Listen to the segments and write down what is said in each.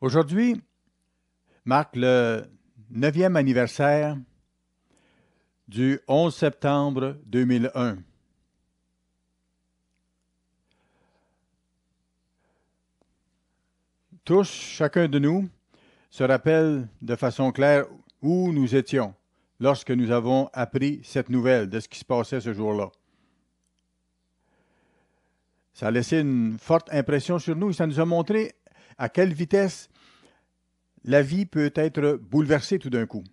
Aujourd'hui marque le neuvième anniversaire du 11 septembre 2001. Tous, chacun de nous, se rappelle de façon claire où nous étions lorsque nous avons appris cette nouvelle de ce qui se passait ce jour-là. Ça a laissé une forte impression sur nous et ça nous a montré à quelle vitesse la vie peut être bouleversée tout d'un coup.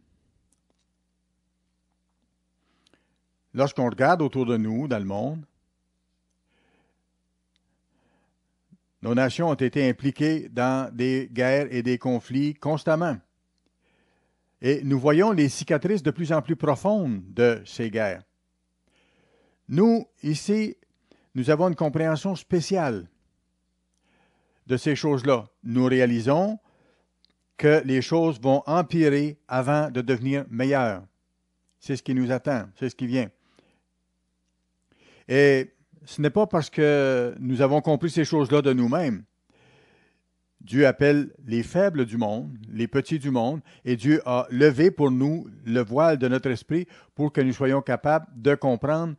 Lorsqu'on regarde autour de nous, dans le monde, nos nations ont été impliquées dans des guerres et des conflits constamment. Et nous voyons les cicatrices de plus en plus profondes de ces guerres. Nous, ici, nous avons une compréhension spéciale de ces choses-là, nous réalisons que les choses vont empirer avant de devenir meilleures. C'est ce qui nous attend, c'est ce qui vient. Et ce n'est pas parce que nous avons compris ces choses-là de nous-mêmes. Dieu appelle les faibles du monde, les petits du monde, et Dieu a levé pour nous le voile de notre esprit pour que nous soyons capables de comprendre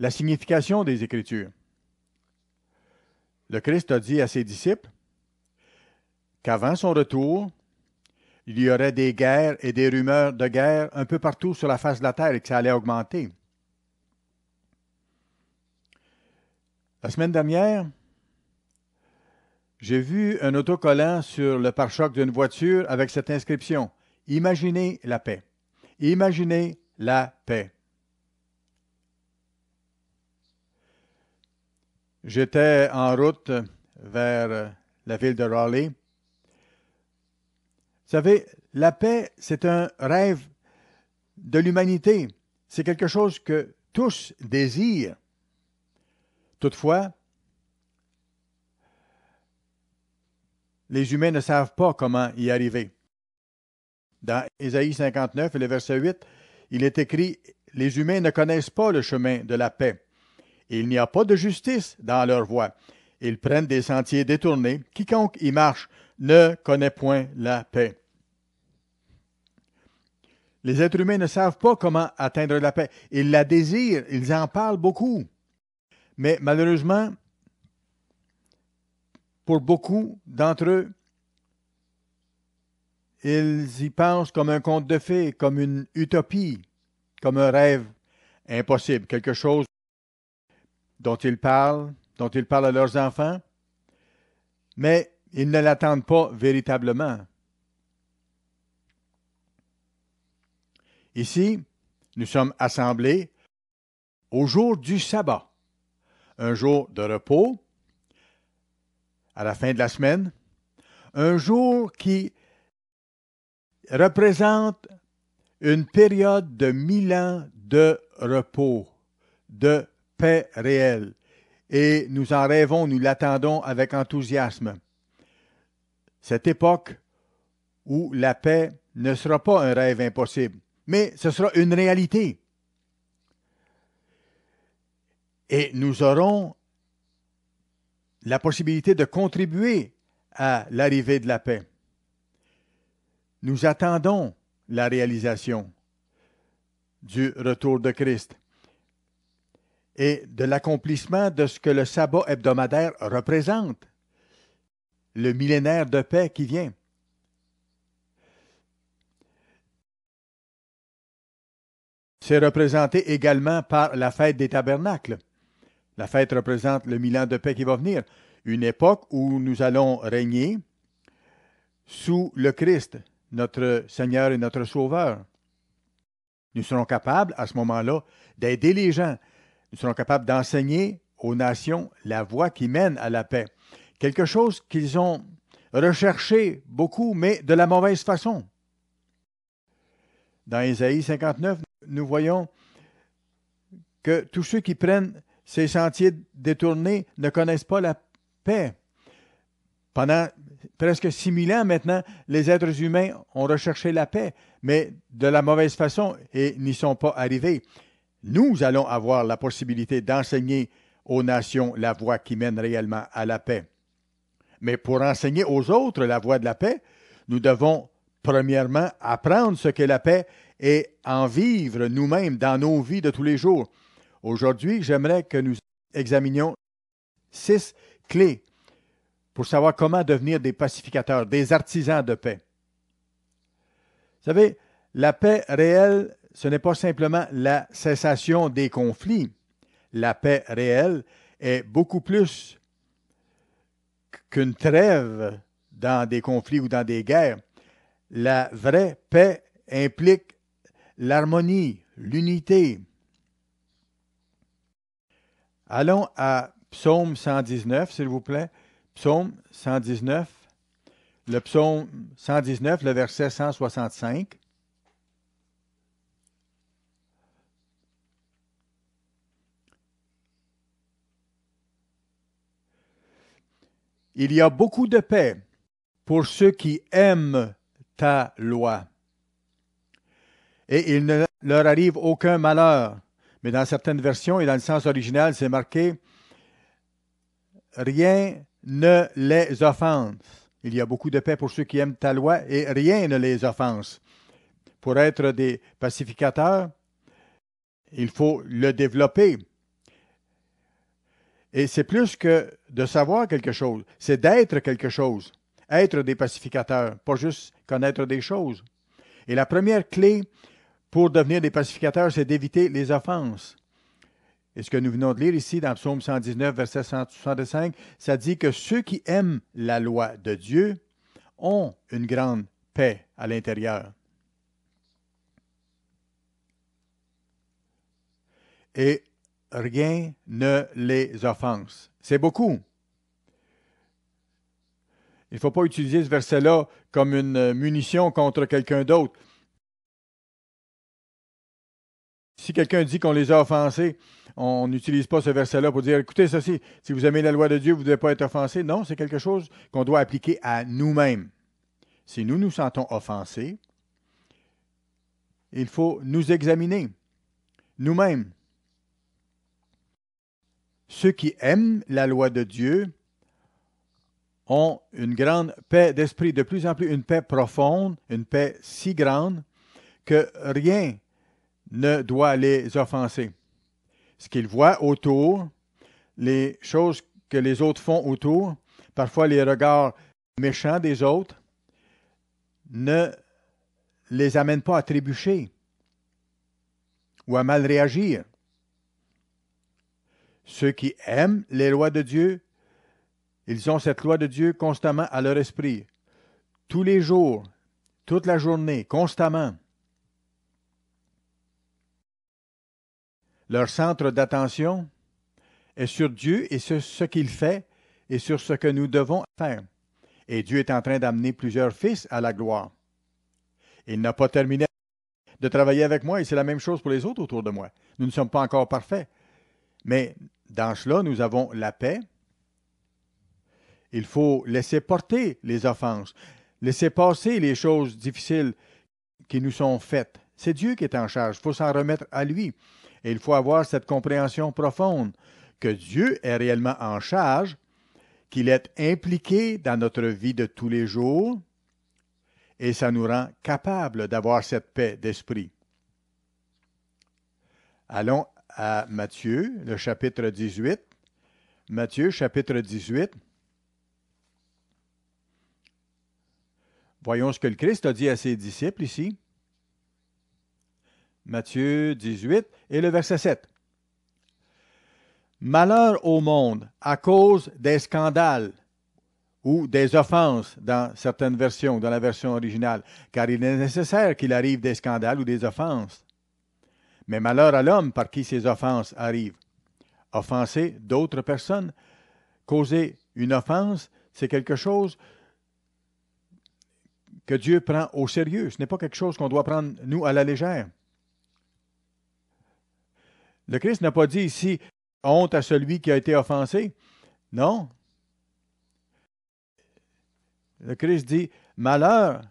la signification des Écritures le Christ a dit à ses disciples qu'avant son retour, il y aurait des guerres et des rumeurs de guerre un peu partout sur la face de la terre et que ça allait augmenter. La semaine dernière, j'ai vu un autocollant sur le pare-choc d'une voiture avec cette inscription Imaginez la paix. Imaginez la paix. J'étais en route vers la ville de Raleigh. Vous savez, la paix, c'est un rêve de l'humanité. C'est quelque chose que tous désirent. Toutefois, les humains ne savent pas comment y arriver. Dans Ésaïe 59 le verset 8, il est écrit Les humains ne connaissent pas le chemin de la paix il n'y a pas de justice dans leur voie. Ils prennent des sentiers détournés, quiconque y marche ne connaît point la paix. Les êtres humains ne savent pas comment atteindre la paix. Ils la désirent, ils en parlent beaucoup. Mais malheureusement, pour beaucoup d'entre eux, ils y pensent comme un conte de fées, comme une utopie, comme un rêve impossible, quelque chose dont ils parlent, dont ils parlent à leurs enfants, mais ils ne l'attendent pas véritablement. Ici, nous sommes assemblés au jour du sabbat, un jour de repos, à la fin de la semaine, un jour qui représente une période de mille ans de repos, de paix réelle. Et nous en rêvons, nous l'attendons avec enthousiasme. Cette époque où la paix ne sera pas un rêve impossible, mais ce sera une réalité. Et nous aurons la possibilité de contribuer à l'arrivée de la paix. Nous attendons la réalisation du retour de Christ et de l'accomplissement de ce que le sabbat hebdomadaire représente, le millénaire de paix qui vient. C'est représenté également par la fête des tabernacles. La fête représente le mille de paix qui va venir, une époque où nous allons régner sous le Christ, notre Seigneur et notre Sauveur. Nous serons capables, à ce moment-là, d'aider les gens, nous serons capables d'enseigner aux nations la voie qui mène à la paix. Quelque chose qu'ils ont recherché beaucoup, mais de la mauvaise façon. Dans Ésaïe 59, nous voyons que tous ceux qui prennent ces sentiers détournés ne connaissent pas la paix. Pendant presque mille ans maintenant, les êtres humains ont recherché la paix, mais de la mauvaise façon et n'y sont pas arrivés nous allons avoir la possibilité d'enseigner aux nations la voie qui mène réellement à la paix. Mais pour enseigner aux autres la voie de la paix, nous devons premièrement apprendre ce qu'est la paix et en vivre nous-mêmes dans nos vies de tous les jours. Aujourd'hui, j'aimerais que nous examinions six clés pour savoir comment devenir des pacificateurs, des artisans de paix. Vous savez, la paix réelle ce n'est pas simplement la cessation des conflits. La paix réelle est beaucoup plus qu'une trêve dans des conflits ou dans des guerres. La vraie paix implique l'harmonie, l'unité. Allons à Psaume 119, s'il vous plaît. Psaume 119. Le psaume 119, le verset 165. Il y a beaucoup de paix pour ceux qui aiment ta loi. Et il ne leur arrive aucun malheur. Mais dans certaines versions et dans le sens original, c'est marqué Rien ne les offense. Il y a beaucoup de paix pour ceux qui aiment ta loi et rien ne les offense. Pour être des pacificateurs, il faut le développer. Et c'est plus que de savoir quelque chose, c'est d'être quelque chose, être des pacificateurs, pas juste connaître des choses. Et la première clé pour devenir des pacificateurs, c'est d'éviter les offenses. Et ce que nous venons de lire ici dans Psaume 119, verset 165, ça dit que ceux qui aiment la loi de Dieu ont une grande paix à l'intérieur. Et rien ne les offense. C'est beaucoup. Il ne faut pas utiliser ce verset-là comme une euh, munition contre quelqu'un d'autre. Si quelqu'un dit qu'on les a offensés, on n'utilise pas ce verset-là pour dire, écoutez ceci, si vous aimez la loi de Dieu, vous ne devez pas être offensé. Non, c'est quelque chose qu'on doit appliquer à nous-mêmes. Si nous nous sentons offensés, il faut nous examiner nous-mêmes ceux qui aiment la loi de Dieu ont une grande paix d'esprit, de plus en plus une paix profonde, une paix si grande que rien ne doit les offenser. Ce qu'ils voient autour, les choses que les autres font autour, parfois les regards méchants des autres, ne les amènent pas à trébucher ou à mal réagir. Ceux qui aiment les lois de Dieu, ils ont cette loi de Dieu constamment à leur esprit, tous les jours, toute la journée, constamment. Leur centre d'attention est sur Dieu et sur ce qu'il fait et sur ce que nous devons faire. Et Dieu est en train d'amener plusieurs fils à la gloire. Il n'a pas terminé de travailler avec moi et c'est la même chose pour les autres autour de moi. Nous ne sommes pas encore parfaits. Mais dans cela, nous avons la paix. Il faut laisser porter les offenses, laisser passer les choses difficiles qui nous sont faites. C'est Dieu qui est en charge. Il faut s'en remettre à lui. Et il faut avoir cette compréhension profonde que Dieu est réellement en charge, qu'il est impliqué dans notre vie de tous les jours, et ça nous rend capable d'avoir cette paix d'esprit. Allons à Matthieu, le chapitre 18. Matthieu, chapitre 18. Voyons ce que le Christ a dit à ses disciples ici. Matthieu 18 et le verset 7. Malheur au monde à cause des scandales ou des offenses dans certaines versions, dans la version originale, car il est nécessaire qu'il arrive des scandales ou des offenses mais malheur à l'homme par qui ces offenses arrivent. Offenser d'autres personnes, causer une offense, c'est quelque chose que Dieu prend au sérieux. Ce n'est pas quelque chose qu'on doit prendre, nous, à la légère. Le Christ n'a pas dit ici honte à celui qui a été offensé. Non. Le Christ dit malheur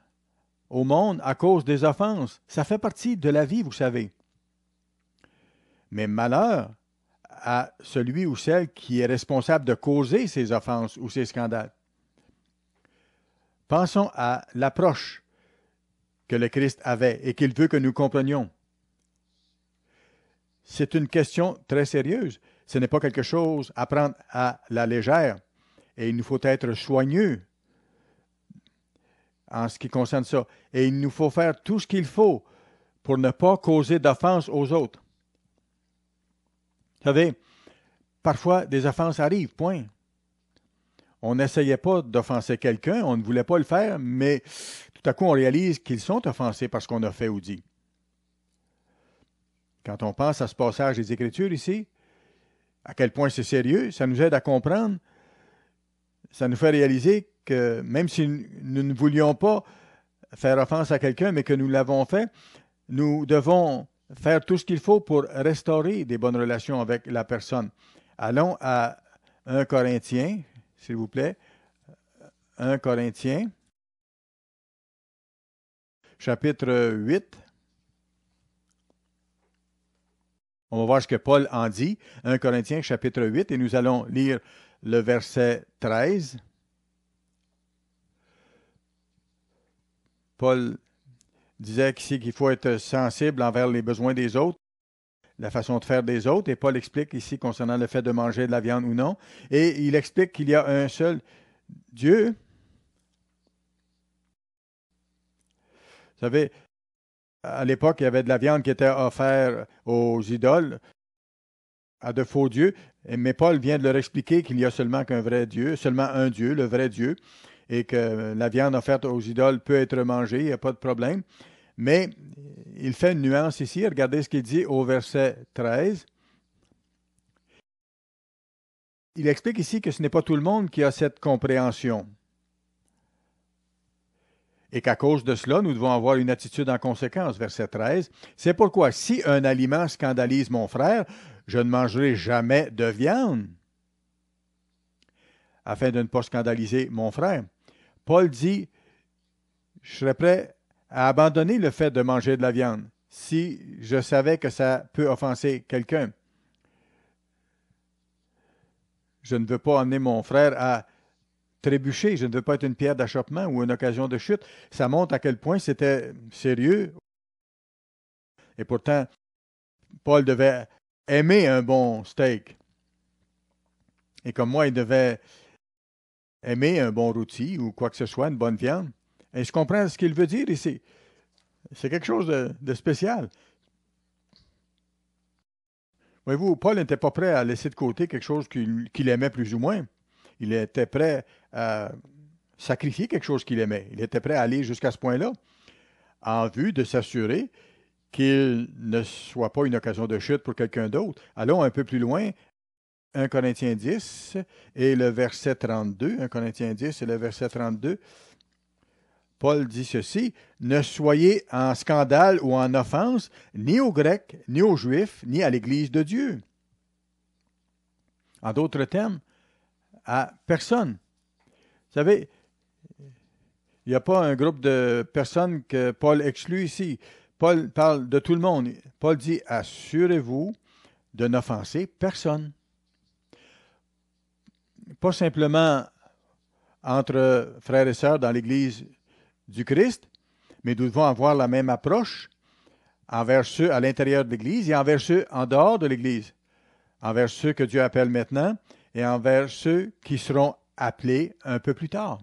au monde à cause des offenses. Ça fait partie de la vie, vous savez. Mais malheur à celui ou celle qui est responsable de causer ces offenses ou ces scandales. Pensons à l'approche que le Christ avait et qu'il veut que nous comprenions. C'est une question très sérieuse. Ce n'est pas quelque chose à prendre à la légère. Et il nous faut être soigneux en ce qui concerne ça. Et il nous faut faire tout ce qu'il faut pour ne pas causer d'offense aux autres. Vous savez, parfois, des offenses arrivent, point. On n'essayait pas d'offenser quelqu'un, on ne voulait pas le faire, mais tout à coup, on réalise qu'ils sont offensés par ce qu'on a fait ou dit. Quand on pense à ce passage des Écritures ici, à quel point c'est sérieux, ça nous aide à comprendre, ça nous fait réaliser que même si nous ne voulions pas faire offense à quelqu'un, mais que nous l'avons fait, nous devons faire tout ce qu'il faut pour restaurer des bonnes relations avec la personne. Allons à 1 Corinthien, s'il vous plaît. 1 Corinthien, chapitre 8. On va voir ce que Paul en dit. 1 Corinthiens, chapitre 8, et nous allons lire le verset 13. Paul disait qu'il faut être sensible envers les besoins des autres, la façon de faire des autres, et Paul explique ici concernant le fait de manger de la viande ou non, et il explique qu'il y a un seul Dieu. Vous savez, à l'époque, il y avait de la viande qui était offerte aux idoles, à de faux dieux, mais Paul vient de leur expliquer qu'il n'y a seulement qu'un vrai Dieu, seulement un Dieu, le vrai Dieu et que la viande offerte aux idoles peut être mangée, il n'y a pas de problème. Mais il fait une nuance ici. Regardez ce qu'il dit au verset 13. Il explique ici que ce n'est pas tout le monde qui a cette compréhension. Et qu'à cause de cela, nous devons avoir une attitude en conséquence. Verset 13. C'est pourquoi si un aliment scandalise mon frère, je ne mangerai jamais de viande afin de ne pas scandaliser mon frère. Paul dit, je serais prêt à abandonner le fait de manger de la viande si je savais que ça peut offenser quelqu'un. Je ne veux pas amener mon frère à trébucher, je ne veux pas être une pierre d'achoppement ou une occasion de chute. Ça montre à quel point c'était sérieux. Et pourtant, Paul devait aimer un bon steak. Et comme moi, il devait aimer un bon rôti ou quoi que ce soit, une bonne viande. Et je comprends ce qu'il veut dire ici. C'est quelque chose de, spécial. Voyez-vous, Paul n'était pas prêt à laisser de côté quelque chose qu'il aimait plus ou moins. Il était prêt à sacrifier quelque chose qu'il aimait. Il était prêt à aller jusqu'à ce point-là en vue de s'assurer qu'il ne soit pas une occasion de chute pour quelqu'un d'autre. Allons un peu plus loin 1 Corinthiens 10 et le verset 32. 1 Corinthiens 10 et le verset 32. Paul dit ceci, Ne soyez en scandale ou en offense ni aux Grecs, ni aux Juifs, ni à l'Église de Dieu. En d'autres termes, à personne. Vous savez, il n'y a pas un groupe de personnes que Paul exclut ici. Paul parle de tout le monde. Paul dit, assurez-vous de n'offenser personne pas simplement entre frères et sœurs dans l'Église du Christ, mais nous devons avoir la même approche envers ceux à l'intérieur de l'Église et envers ceux en dehors de l'Église, envers ceux que Dieu appelle maintenant et envers ceux qui seront appelés un peu plus tard.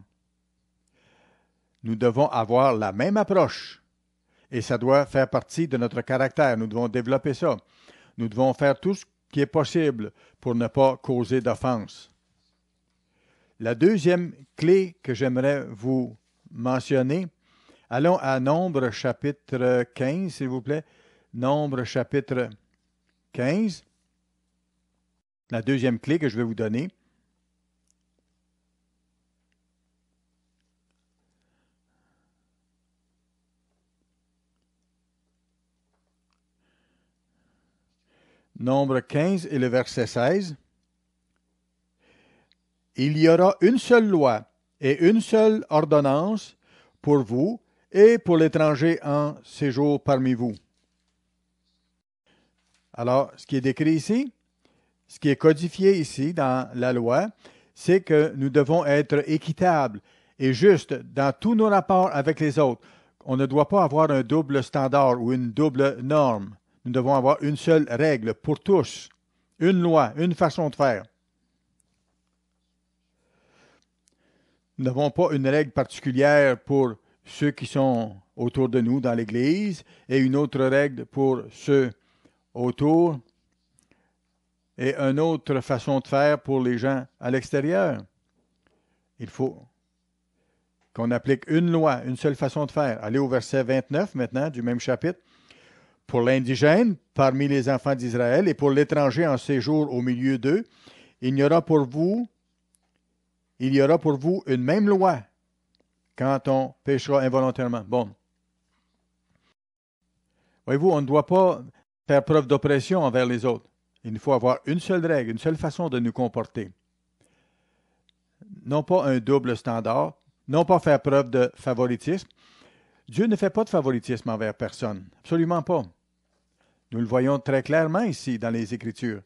Nous devons avoir la même approche et ça doit faire partie de notre caractère. Nous devons développer ça. Nous devons faire tout ce qui est possible pour ne pas causer d'offense. La deuxième clé que j'aimerais vous mentionner, allons à Nombre chapitre 15, s'il vous plaît. Nombre chapitre 15. La deuxième clé que je vais vous donner. Nombre 15 et le verset 16. Il y aura une seule loi et une seule ordonnance pour vous et pour l'étranger en séjour parmi vous. Alors, ce qui est décrit ici, ce qui est codifié ici dans la loi, c'est que nous devons être équitables et justes dans tous nos rapports avec les autres. On ne doit pas avoir un double standard ou une double norme. Nous devons avoir une seule règle pour tous, une loi, une façon de faire. Nous n'avons pas une règle particulière pour ceux qui sont autour de nous dans l'Église et une autre règle pour ceux autour et une autre façon de faire pour les gens à l'extérieur. Il faut qu'on applique une loi, une seule façon de faire. Allez au verset 29 maintenant du même chapitre. Pour l'indigène, parmi les enfants d'Israël, et pour l'étranger en séjour au milieu d'eux, il n'y aura pour vous il y aura pour vous une même loi quand on péchera involontairement. Bon. Voyez-vous, on ne doit pas faire preuve d'oppression envers les autres. Il faut avoir une seule règle, une seule façon de nous comporter. Non pas un double standard, non pas faire preuve de favoritisme. Dieu ne fait pas de favoritisme envers personne, absolument pas. Nous le voyons très clairement ici dans les Écritures.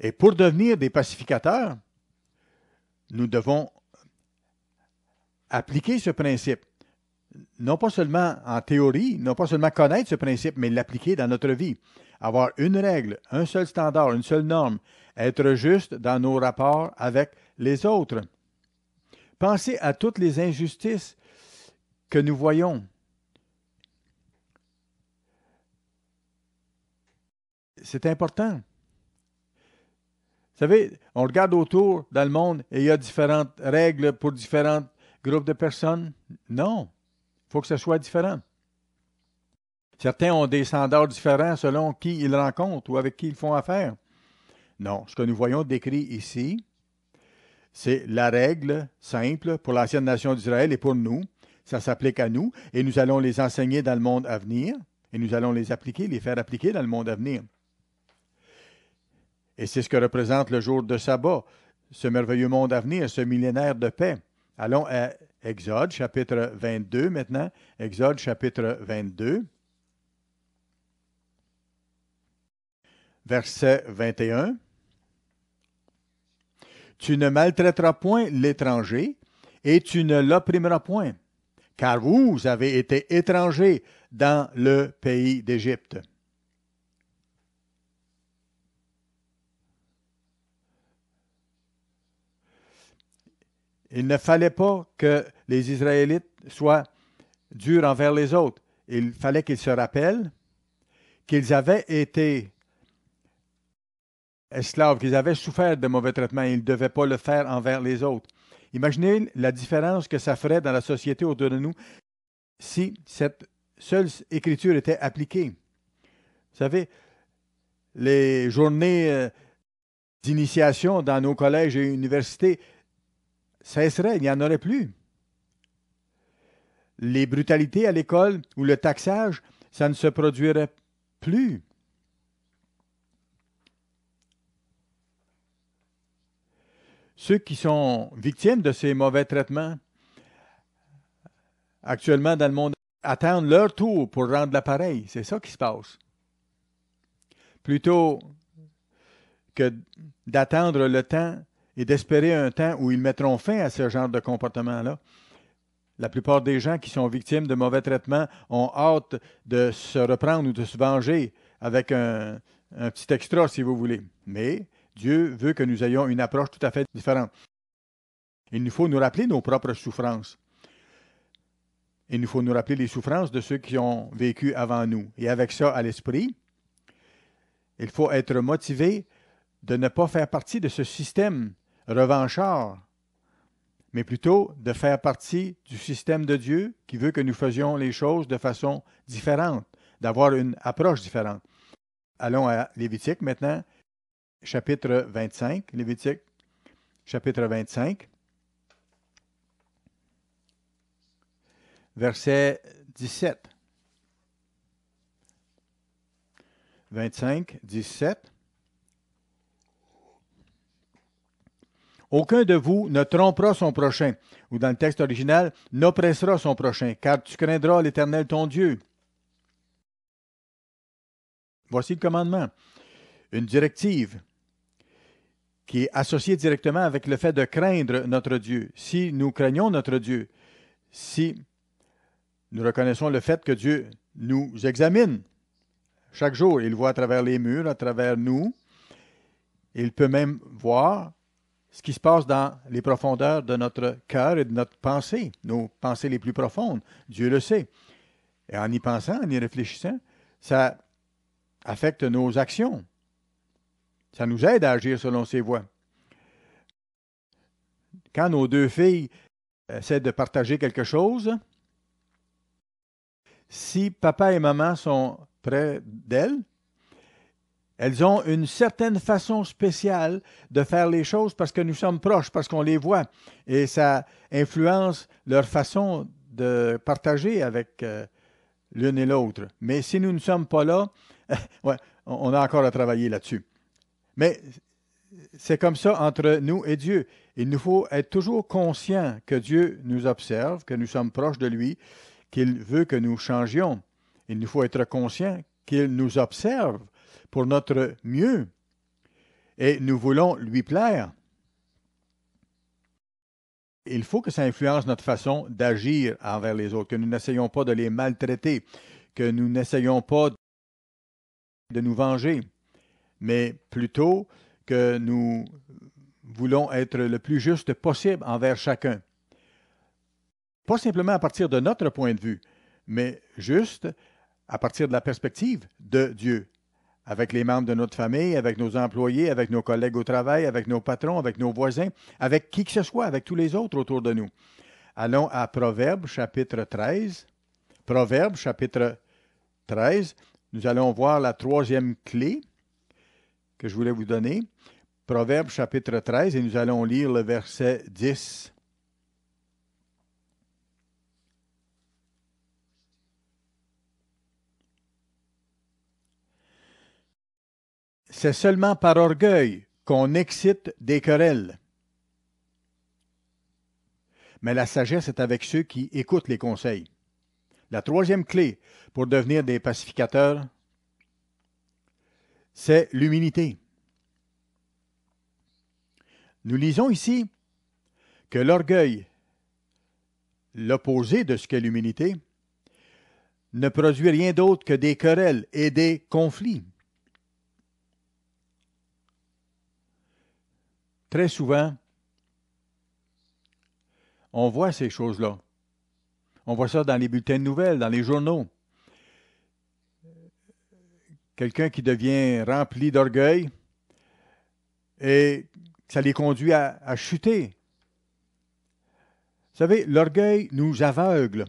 Et pour devenir des pacificateurs, nous devons appliquer ce principe, non pas seulement en théorie, non pas seulement connaître ce principe, mais l'appliquer dans notre vie. Avoir une règle, un seul standard, une seule norme, être juste dans nos rapports avec les autres. Pensez à toutes les injustices que nous voyons. C'est important. Vous savez, on regarde autour dans le monde et il y a différentes règles pour différents groupes de personnes. Non, il faut que ce soit différent. Certains ont des standards différents selon qui ils rencontrent ou avec qui ils font affaire. Non, ce que nous voyons décrit ici, c'est la règle simple pour l'ancienne nation d'Israël et pour nous. Ça s'applique à nous et nous allons les enseigner dans le monde à venir et nous allons les appliquer, les faire appliquer dans le monde à venir. Et c'est ce que représente le jour de sabbat, ce merveilleux monde à venir, ce millénaire de paix. Allons à Exode chapitre 22 maintenant. Exode chapitre 22, verset 21. Tu ne maltraiteras point l'étranger et tu ne l'opprimeras point, car vous avez été étrangers dans le pays d'Égypte. Il ne fallait pas que les Israélites soient durs envers les autres. Il fallait qu'ils se rappellent qu'ils avaient été esclaves, qu'ils avaient souffert de mauvais traitements. Ils ne devaient pas le faire envers les autres. Imaginez la différence que ça ferait dans la société autour de nous si cette seule écriture était appliquée. Vous savez, les journées euh, d'initiation dans nos collèges et universités, cesserait, il n'y en aurait plus. Les brutalités à l'école ou le taxage, ça ne se produirait plus. Ceux qui sont victimes de ces mauvais traitements actuellement dans le monde attendent leur tour pour rendre l'appareil. C'est ça qui se passe. Plutôt que d'attendre le temps et d'espérer un temps où ils mettront fin à ce genre de comportement-là. La plupart des gens qui sont victimes de mauvais traitements ont hâte de se reprendre ou de se venger avec un, petit extra, si vous voulez. Mais Dieu veut que nous ayons une approche tout à fait différente. Il nous faut nous rappeler nos propres souffrances. Il nous faut nous rappeler les souffrances de ceux qui ont vécu avant nous. Et avec ça à l'esprit, il faut être motivé de ne pas faire partie de ce système revanchard, mais plutôt de faire partie du système de Dieu qui veut que nous faisions les choses de façon différente, d'avoir une approche différente. Allons à Lévitique maintenant, chapitre 25. Lévitique, chapitre 25, verset 17. 25, 17. Aucun de vous ne trompera son prochain, ou dans le texte original, n'oppressera son prochain, car tu craindras l'Éternel ton Dieu. Voici le commandement, une directive qui est associée directement avec le fait de craindre notre Dieu. Si nous craignons notre Dieu, si nous reconnaissons le fait que Dieu nous examine chaque jour, il voit à travers les murs, à travers nous, il peut même voir ce qui se passe dans les profondeurs de notre cœur et de notre pensée, nos pensées les plus profondes. Dieu le sait. Et en y pensant, en y réfléchissant, ça affecte nos actions. Ça nous aide à agir selon ses voies. Quand nos deux filles euh, essaient de partager quelque chose, si papa et maman sont près d'elles, elles ont une certaine façon spéciale de faire les choses parce que nous sommes proches, parce qu'on les voit. Et ça influence leur façon de partager avec euh, l'une et l'autre. Mais si nous ne sommes pas là, on a encore à travailler là-dessus. Mais c'est comme ça entre nous et Dieu. Il nous faut être toujours conscients que Dieu nous observe, que nous sommes proches de lui, qu'il veut que nous changions. Il nous faut être conscients qu'il nous observe pour notre mieux et nous voulons lui plaire. Il faut que ça influence notre façon d'agir envers les autres, que nous n'essayons pas de les maltraiter, que nous n'essayons pas de nous venger, mais plutôt que nous voulons être le plus juste possible envers chacun. Pas simplement à partir de notre point de vue, mais juste à partir de la perspective de Dieu, avec les membres de notre famille, avec nos employés, avec nos collègues au travail, avec nos patrons, avec nos voisins, avec qui que ce soit, avec tous les autres autour de nous. Allons à Proverbe chapitre 13. Proverbe chapitre 13, nous allons voir la troisième clé que je voulais vous donner. Proverbe chapitre 13 et nous allons lire le verset 10. C'est seulement par orgueil qu'on excite des querelles. Mais la sagesse est avec ceux qui écoutent les conseils. La troisième clé pour devenir des pacificateurs, c'est l'humilité. Nous lisons ici que l'orgueil, l'opposé de ce qu'est l'humilité, ne produit rien d'autre que des querelles et des conflits. Très souvent, on voit ces choses-là. On voit ça dans les bulletins de nouvelles, dans les journaux. Quelqu'un qui devient rempli d'orgueil et ça les conduit à, chuter. Vous savez, l'orgueil nous aveugle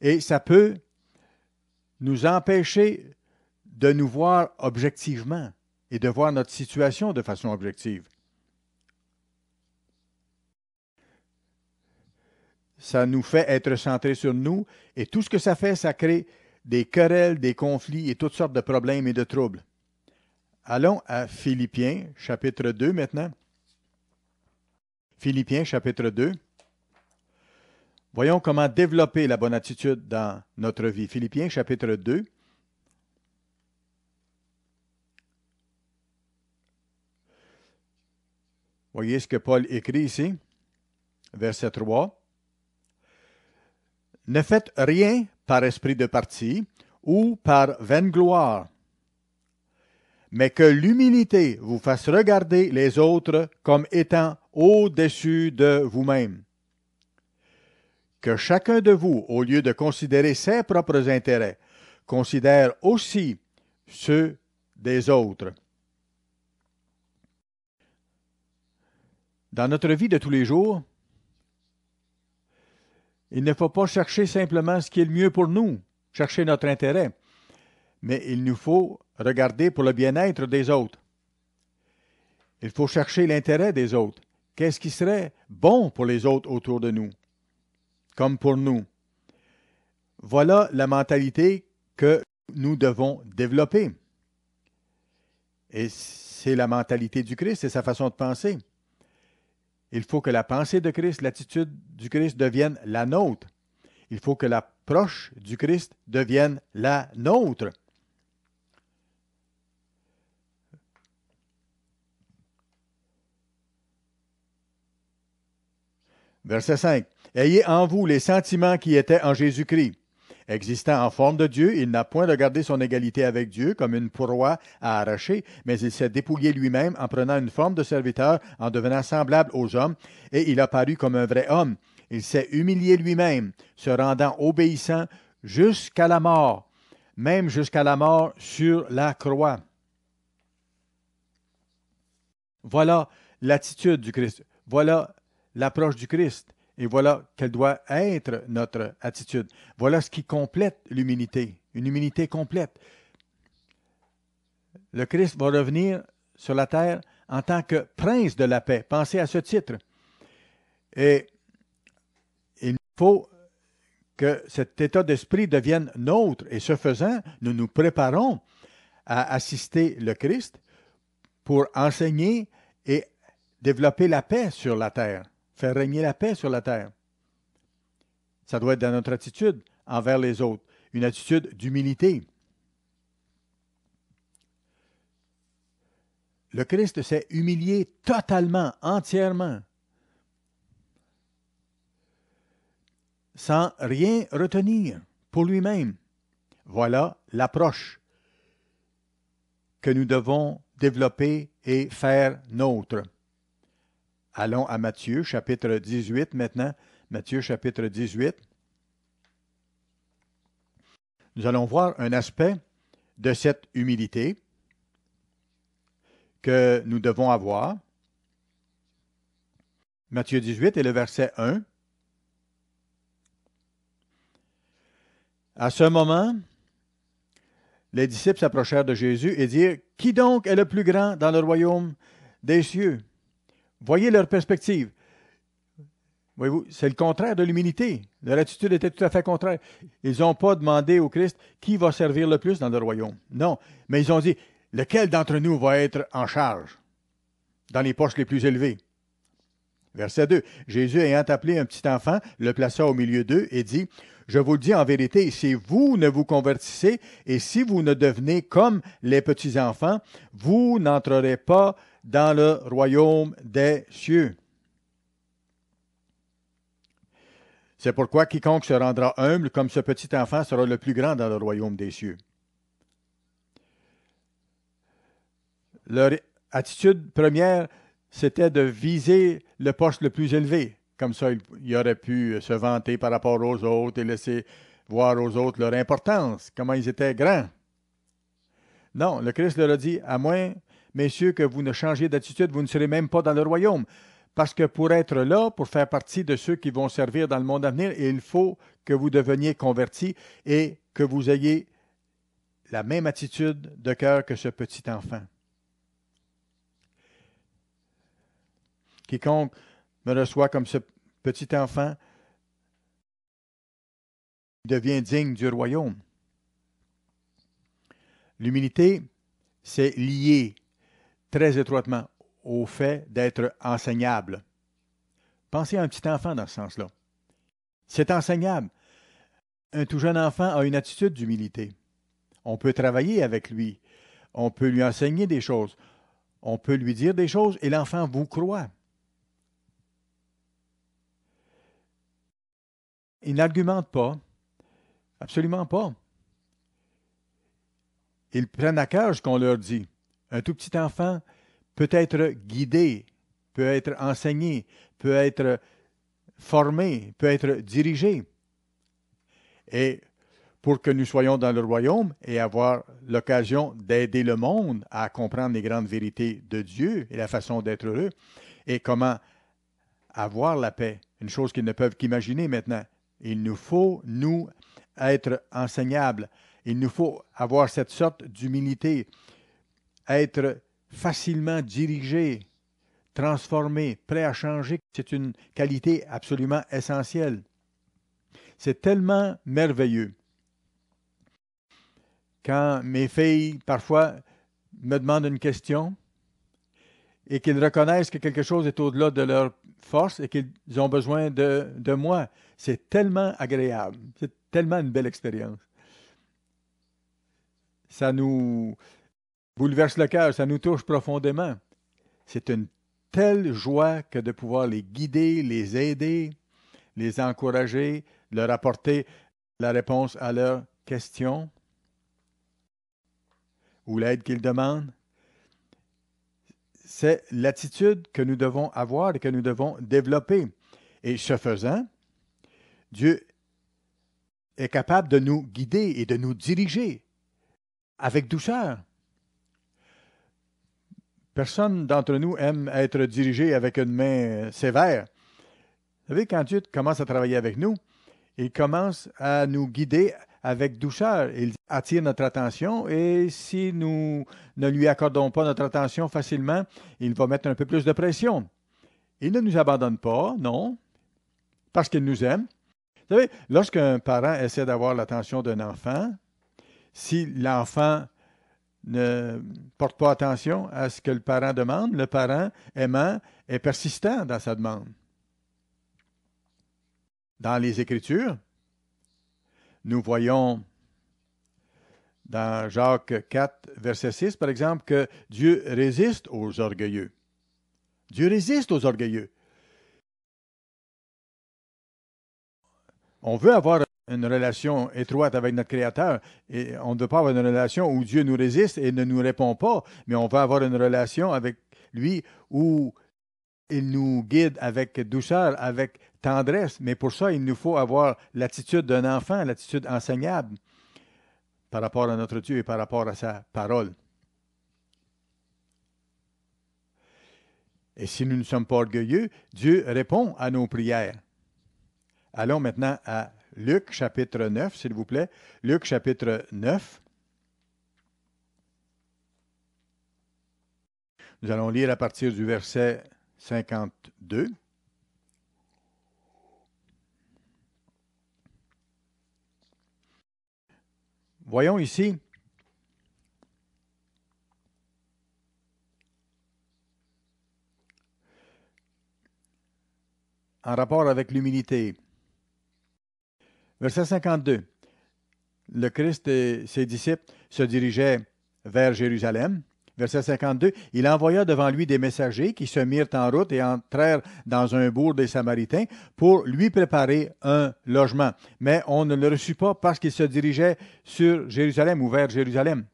et ça peut nous empêcher de nous voir objectivement et de voir notre situation de façon objective. ça nous fait être centrés sur nous. Et tout ce que ça fait, ça crée des querelles, des conflits et toutes sortes de problèmes et de troubles. Allons à Philippiens, chapitre 2 maintenant. Philippiens, chapitre 2. Voyons comment développer la bonne attitude dans notre vie. Philippiens, chapitre 2. Voyez ce que Paul écrit ici, verset 3. Ne faites rien par esprit de parti ou par vaine gloire, mais que l'humilité vous fasse regarder les autres comme étant au-dessus de vous-même. Que chacun de vous, au lieu de considérer ses propres intérêts, considère aussi ceux des autres. Dans notre vie de tous les jours, il ne faut pas chercher simplement ce qui est le mieux pour nous, chercher notre intérêt, mais il nous faut regarder pour le bien-être des autres. Il faut chercher l'intérêt des autres. Qu'est-ce qui serait bon pour les autres autour de nous, comme pour nous? Voilà la mentalité que nous devons développer. Et c'est la mentalité du Christ, c'est sa façon de penser. Il faut que la pensée de Christ, l'attitude du Christ devienne la nôtre. Il faut que l'approche du Christ devienne la nôtre. Verset 5. Ayez en vous les sentiments qui étaient en Jésus-Christ Existant en forme de Dieu, il n'a point regardé son égalité avec Dieu comme une proie à arracher, mais il s'est dépouillé lui-même en prenant une forme de serviteur, en devenant semblable aux hommes, et il a paru comme un vrai homme. Il s'est humilié lui-même, se rendant obéissant jusqu'à la mort, même jusqu'à la mort sur la croix. Voilà l'attitude du Christ. Voilà l'approche du Christ. Et voilà quelle doit être notre attitude. Voilà ce qui complète l'humilité, une humilité complète. Le Christ va revenir sur la terre en tant que prince de la paix. Pensez à ce titre. Et il faut que cet état d'esprit devienne nôtre. Et ce faisant, nous nous préparons à assister le Christ pour enseigner et développer la paix sur la terre faire régner la paix sur la terre. Ça doit être dans notre attitude envers les autres, une attitude d'humilité. Le Christ s'est humilié totalement, entièrement, sans rien retenir pour lui-même. Voilà l'approche que nous devons développer et faire nôtre. Allons à Matthieu, chapitre 18 maintenant. Matthieu, chapitre 18. Nous allons voir un aspect de cette humilité que nous devons avoir. Matthieu 18 et le verset 1. À ce moment, les disciples s'approchèrent de Jésus et dirent, Qui donc est le plus grand dans le royaume des cieux Voyez leur perspective. Voyez-vous, c'est le contraire de l'humilité. Leur attitude était tout à fait contraire. Ils n'ont pas demandé au Christ qui va servir le plus dans le royaume. Non, mais ils ont dit lequel d'entre nous va être en charge dans les poches les plus élevés. Verset 2. Jésus ayant appelé un petit enfant, le plaça au milieu d'eux et dit Je vous le dis en vérité, si vous ne vous convertissez et si vous ne devenez comme les petits enfants, vous n'entrerez pas dans le royaume des cieux. C'est pourquoi quiconque se rendra humble comme ce petit enfant sera le plus grand dans le royaume des cieux. Leur attitude première, c'était de viser le poste le plus élevé. Comme ça, ils auraient pu se vanter par rapport aux autres et laisser voir aux autres leur importance, comment ils étaient grands. Non, le Christ leur a dit, à moins messieurs, que vous ne changiez d'attitude, vous ne serez même pas dans le royaume. Parce que pour être là, pour faire partie de ceux qui vont servir dans le monde à venir, il faut que vous deveniez convertis et que vous ayez la même attitude de cœur que ce petit enfant. Quiconque me reçoit comme ce petit enfant devient digne du royaume. L'humilité, c'est lier très étroitement au fait d'être enseignable. Pensez à un petit enfant dans ce sens-là. C'est enseignable. Un tout jeune enfant a une attitude d'humilité. On peut travailler avec lui. On peut lui enseigner des choses. On peut lui dire des choses et l'enfant vous croit. Il n'argumente pas. Absolument pas. Ils prennent à cœur ce qu'on leur dit. Un tout petit enfant peut être guidé, peut être enseigné, peut être formé, peut être dirigé. Et pour que nous soyons dans le royaume et avoir l'occasion d'aider le monde à comprendre les grandes vérités de Dieu et la façon d'être heureux et comment avoir la paix, une chose qu'ils ne peuvent qu'imaginer maintenant. Il nous faut, nous, être enseignables. Il nous faut avoir cette sorte d'humilité, être facilement dirigé, transformé, prêt à changer, c'est une qualité absolument essentielle. C'est tellement merveilleux. Quand mes filles, parfois, me demandent une question et qu'ils reconnaissent que quelque chose est au-delà de leur force et qu'ils ont besoin de, de moi, c'est tellement agréable. C'est tellement une belle expérience. Ça nous, bouleverse le cœur, ça nous touche profondément. C'est une telle joie que de pouvoir les guider, les aider, les encourager, leur apporter la réponse à leurs questions ou l'aide qu'ils demandent. C'est l'attitude que nous devons avoir et que nous devons développer. Et ce faisant, Dieu est capable de nous guider et de nous diriger avec douceur. Personne d'entre nous aime être dirigé avec une main sévère. Vous savez, quand Dieu commence à travailler avec nous, il commence à nous guider avec douceur. Il attire notre attention et si nous ne lui accordons pas notre attention facilement, il va mettre un peu plus de pression. Il ne nous abandonne pas, non, parce qu'il nous aime. Vous savez, lorsqu'un parent essaie d'avoir l'attention d'un enfant, si l'enfant ne porte pas attention à ce que le parent demande, le parent aimant est persistant dans sa demande. Dans les Écritures, nous voyons dans Jacques 4, verset 6, par exemple, que Dieu résiste aux orgueilleux. Dieu résiste aux orgueilleux. On veut avoir une relation étroite avec notre Créateur. Et on ne veut pas avoir une relation où Dieu nous résiste et ne nous répond pas, mais on veut avoir une relation avec lui où il nous guide avec douceur, avec tendresse. Mais pour ça, il nous faut avoir l'attitude d'un enfant, l'attitude enseignable par rapport à notre Dieu et par rapport à sa parole. Et si nous ne sommes pas orgueilleux, Dieu répond à nos prières. Allons maintenant à Luc chapitre 9, s'il vous plaît. Luc chapitre 9. Nous allons lire à partir du verset 52. Voyons ici. En rapport avec l'humilité. Verset 52. Le Christ et ses disciples se dirigeaient vers Jérusalem. Verset 52. Il envoya devant lui des messagers qui se mirent en route et entrèrent dans un bourg des Samaritains pour lui préparer un logement. Mais on ne le reçut pas parce qu'il se dirigeait sur Jérusalem ou vers Jérusalem.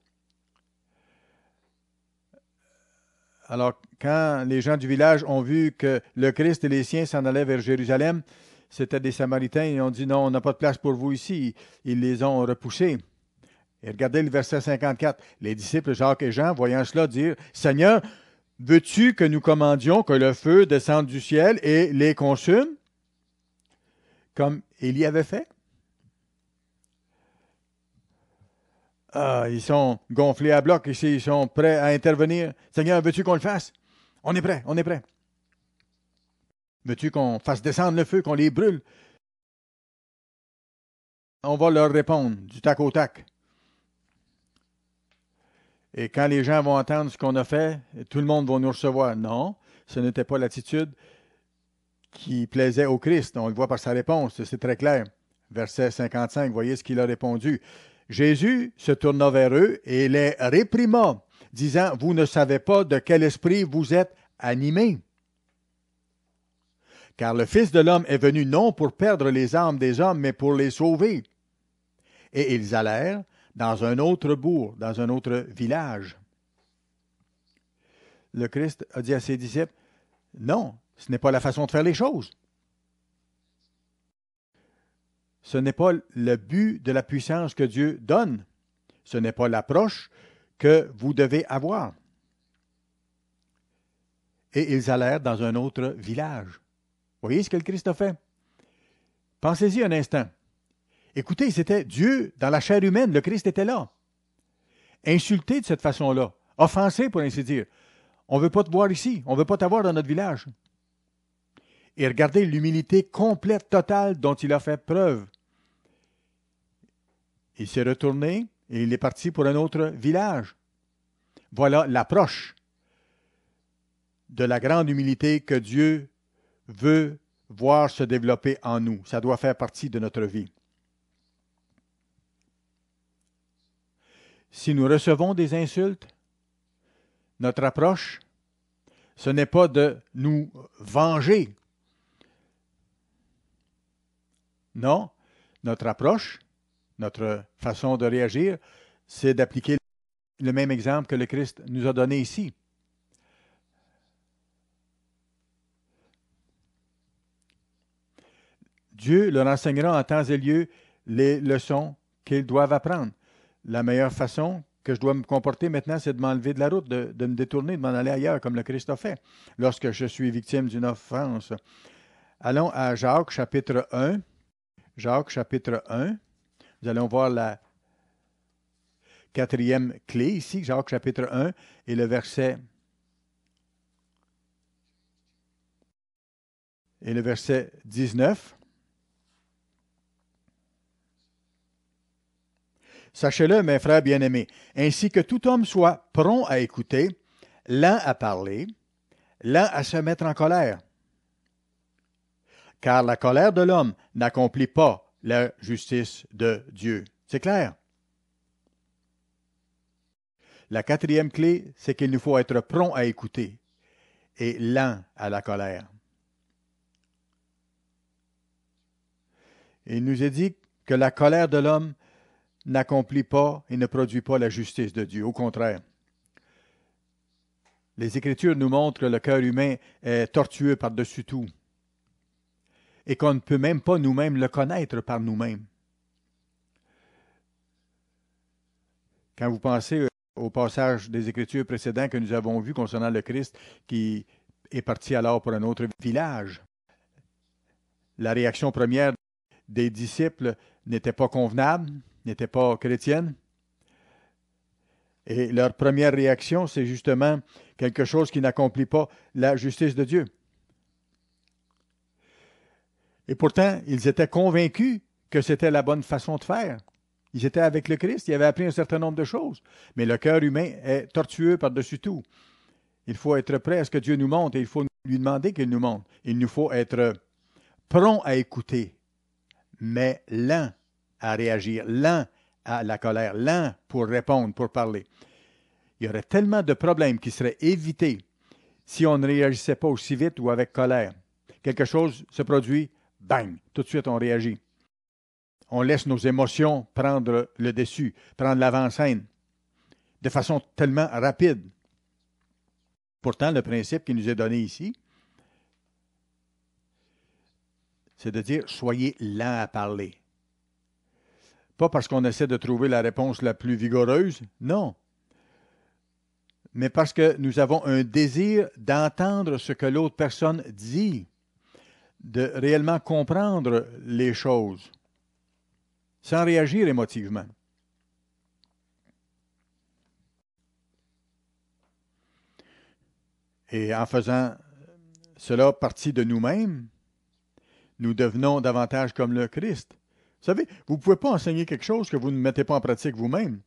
Alors, quand les gens du village ont vu que le Christ et les siens s'en allaient vers Jérusalem, c'était des Samaritains. Ils ont dit non, on n'a pas de place pour vous ici. Ils les ont repoussés. Et regardez le verset 54. Les disciples Jacques et Jean, voyant cela, dirent Seigneur, veux-tu que nous commandions que le feu descende du ciel et les consume Comme il y avait fait ah, Ils sont gonflés à bloc ici, ils sont prêts à intervenir. Seigneur, veux-tu qu'on le fasse On est prêt, on est prêt. Veux-tu qu'on fasse descendre le feu, qu'on les brûle? On va leur répondre du tac au tac. Et quand les gens vont entendre ce qu'on a fait, tout le monde va nous recevoir. Non, ce n'était pas l'attitude qui plaisait au Christ. On le voit par sa réponse, c'est très clair. Verset 55, voyez ce qu'il a répondu. Jésus se tourna vers eux et les réprima, disant, Vous ne savez pas de quel esprit vous êtes animés car le Fils de l'homme est venu non pour perdre les âmes des hommes, mais pour les sauver. Et ils allèrent dans un autre bourg, dans un autre village. Le Christ a dit à ses disciples, non, ce n'est pas la façon de faire les choses. Ce n'est pas le but de la puissance que Dieu donne. Ce n'est pas l'approche que vous devez avoir. Et ils allèrent dans un autre village. Voyez ce que le Christ a fait? Pensez-y un instant. Écoutez, c'était Dieu dans la chair humaine, le Christ était là. Insulté de cette façon-là, offensé pour ainsi dire. On ne veut pas te voir ici, on ne veut pas t'avoir dans notre village. Et regardez l'humilité complète, totale dont il a fait preuve. Il s'est retourné et il est parti pour un autre village. Voilà l'approche de la grande humilité que Dieu veut voir se développer en nous. Ça doit faire partie de notre vie. Si nous recevons des insultes, notre approche, ce n'est pas de nous venger. Non, notre approche, notre façon de réagir, c'est d'appliquer le même exemple que le Christ nous a donné ici. Dieu leur enseignera en temps et lieu les leçons qu'ils doivent apprendre. La meilleure façon que je dois me comporter maintenant, c'est de m'enlever de la route, de, me détourner, de m'en aller ailleurs, comme le Christ a fait, lorsque je suis victime d'une offense. Allons à Jacques chapitre 1. Jacques chapitre 1. Nous allons voir la quatrième clé ici, Jacques chapitre 1 et le verset et le verset 19. Sachez-le, mes frères bien-aimés, ainsi que tout homme soit prompt à écouter, lent à parler, lent à se mettre en colère. Car la colère de l'homme n'accomplit pas la justice de Dieu. C'est clair. La quatrième clé, c'est qu'il nous faut être prompt à écouter et lent à la colère. Il nous est dit que la colère de l'homme n'accomplit pas et ne produit pas la justice de Dieu. Au contraire. Les Écritures nous montrent que le cœur humain est tortueux par-dessus tout et qu'on ne peut même pas nous-mêmes le connaître par nous-mêmes. Quand vous pensez au passage des Écritures précédents que nous avons vu concernant le Christ qui est parti alors pour un autre village, la réaction première des disciples n'était pas convenable, n'étaient pas chrétiennes. Et leur première réaction, c'est justement quelque chose qui n'accomplit pas la justice de Dieu. Et pourtant, ils étaient convaincus que c'était la bonne façon de faire. Ils étaient avec le Christ, ils avaient appris un certain nombre de choses. Mais le cœur humain est tortueux par-dessus tout. Il faut être prêt à ce que Dieu nous montre et il faut lui demander qu'il nous montre. Il nous faut être prompt à écouter, mais lent à réagir, lent à la colère, lent pour répondre, pour parler. Il y aurait tellement de problèmes qui seraient évités si on ne réagissait pas aussi vite ou avec colère. Quelque chose se produit, bang, tout de suite on réagit. On laisse nos émotions prendre le dessus, prendre l'avant-scène, de façon tellement rapide. Pourtant, le principe qui nous est donné ici, c'est de dire soyez lent à parler, pas parce qu'on essaie de trouver la réponse la plus vigoureuse, non. Mais parce que nous avons un désir d'entendre ce que l'autre personne dit, de réellement comprendre les choses, sans réagir émotivement. Et en faisant cela partie de nous-mêmes, nous devenons davantage comme le Christ. Vous savez, vous ne pouvez pas enseigner quelque chose que vous ne mettez pas en pratique vous-même.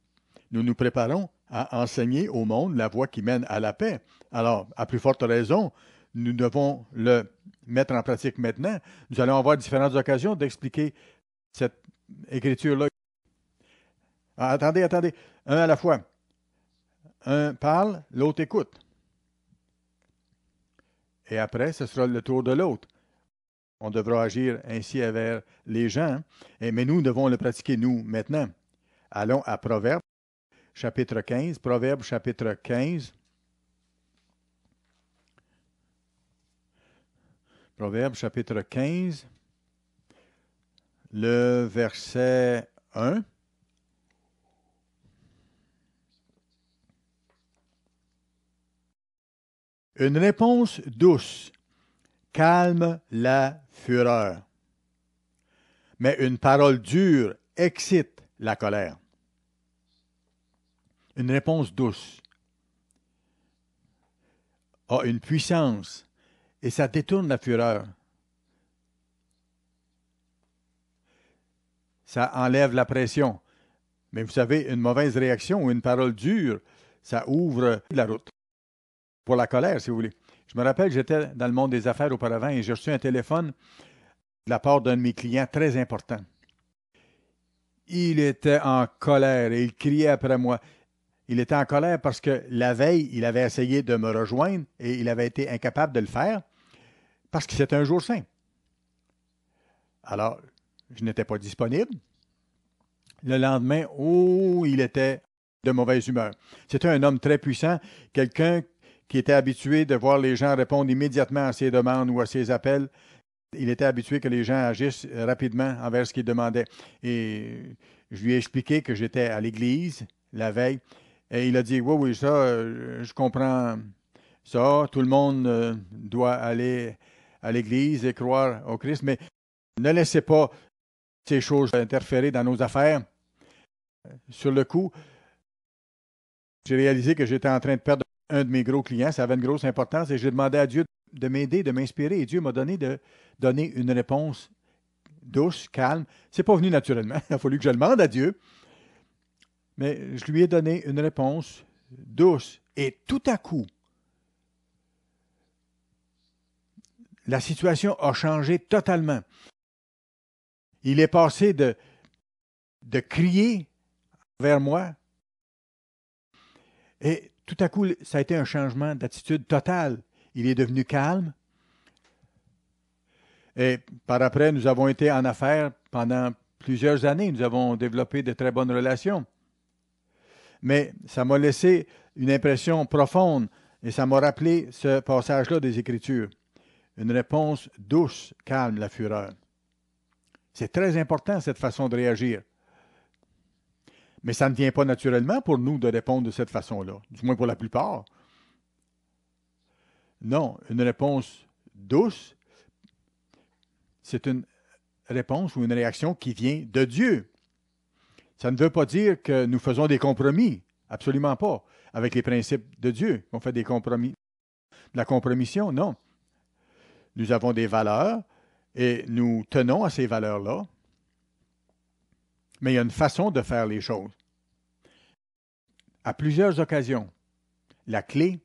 Nous nous préparons à enseigner au monde la voie qui mène à la paix. Alors, à plus forte raison, nous devons le mettre en pratique maintenant. Nous allons avoir différentes occasions d'expliquer cette écriture-là. Ah, attendez, attendez. Un à la fois. Un parle, l'autre écoute. Et après, ce sera le tour de l'autre. On devra agir ainsi envers les gens, et, hein. mais nous devons le pratiquer nous maintenant. Allons à Proverbe, chapitre 15. Proverbe, chapitre 15. Proverbe, chapitre 15, le verset 1. Une réponse douce calme la fureur. Mais une parole dure excite la colère. Une réponse douce a une puissance et ça détourne la fureur. Ça enlève la pression. Mais vous savez, une mauvaise réaction ou une parole dure, ça ouvre la route pour la colère, si vous voulez. Je me rappelle, j'étais dans le monde des affaires auparavant et j'ai reçu un téléphone de la part d'un de mes clients très important. Il était en colère et il criait après moi. Il était en colère parce que la veille, il avait essayé de me rejoindre et il avait été incapable de le faire parce que c'était un jour saint. Alors, je n'étais pas disponible. Le lendemain, oh, il était de mauvaise humeur. C'était un homme très puissant, quelqu'un qui était habitué de voir les gens répondre immédiatement à ses demandes ou à ses appels. Il était habitué que les gens agissent rapidement envers ce qu'ils demandaient. Et je lui ai expliqué que j'étais à l'église la veille. Et il a dit, oui, oui, ça, euh, je comprends ça. Tout le monde euh, doit aller à l'église et croire au Christ. Mais ne laissez pas ces choses interférer dans nos affaires. Sur le coup, j'ai réalisé que j'étais en train de perdre un de mes gros clients, ça avait une grosse importance et j'ai demandé à Dieu de m'aider, de m'inspirer et Dieu m'a donné de donner une réponse douce, calme. C'est pas venu naturellement. Il a fallu que je le demande à Dieu. Mais je lui ai donné une réponse douce. Et tout à coup, la situation a changé totalement. Il est passé de, de crier vers moi et tout à coup, ça a été un changement d'attitude total. Il est devenu calme. Et par après, nous avons été en affaires pendant plusieurs années. Nous avons développé de très bonnes relations. Mais ça m'a laissé une impression profonde et ça m'a rappelé ce passage-là des Écritures. Une réponse douce calme la fureur. C'est très important cette façon de réagir. Mais ça ne vient pas naturellement pour nous de répondre de cette façon-là, du moins pour la plupart. Non, une réponse douce, c'est une réponse ou une réaction qui vient de Dieu. Ça ne veut pas dire que nous faisons des compromis, absolument pas, avec les principes de Dieu. On fait des compromis, de la compromission, non. Nous avons des valeurs et nous tenons à ces valeurs-là. Mais il y a une façon de faire les choses. À plusieurs occasions, la clé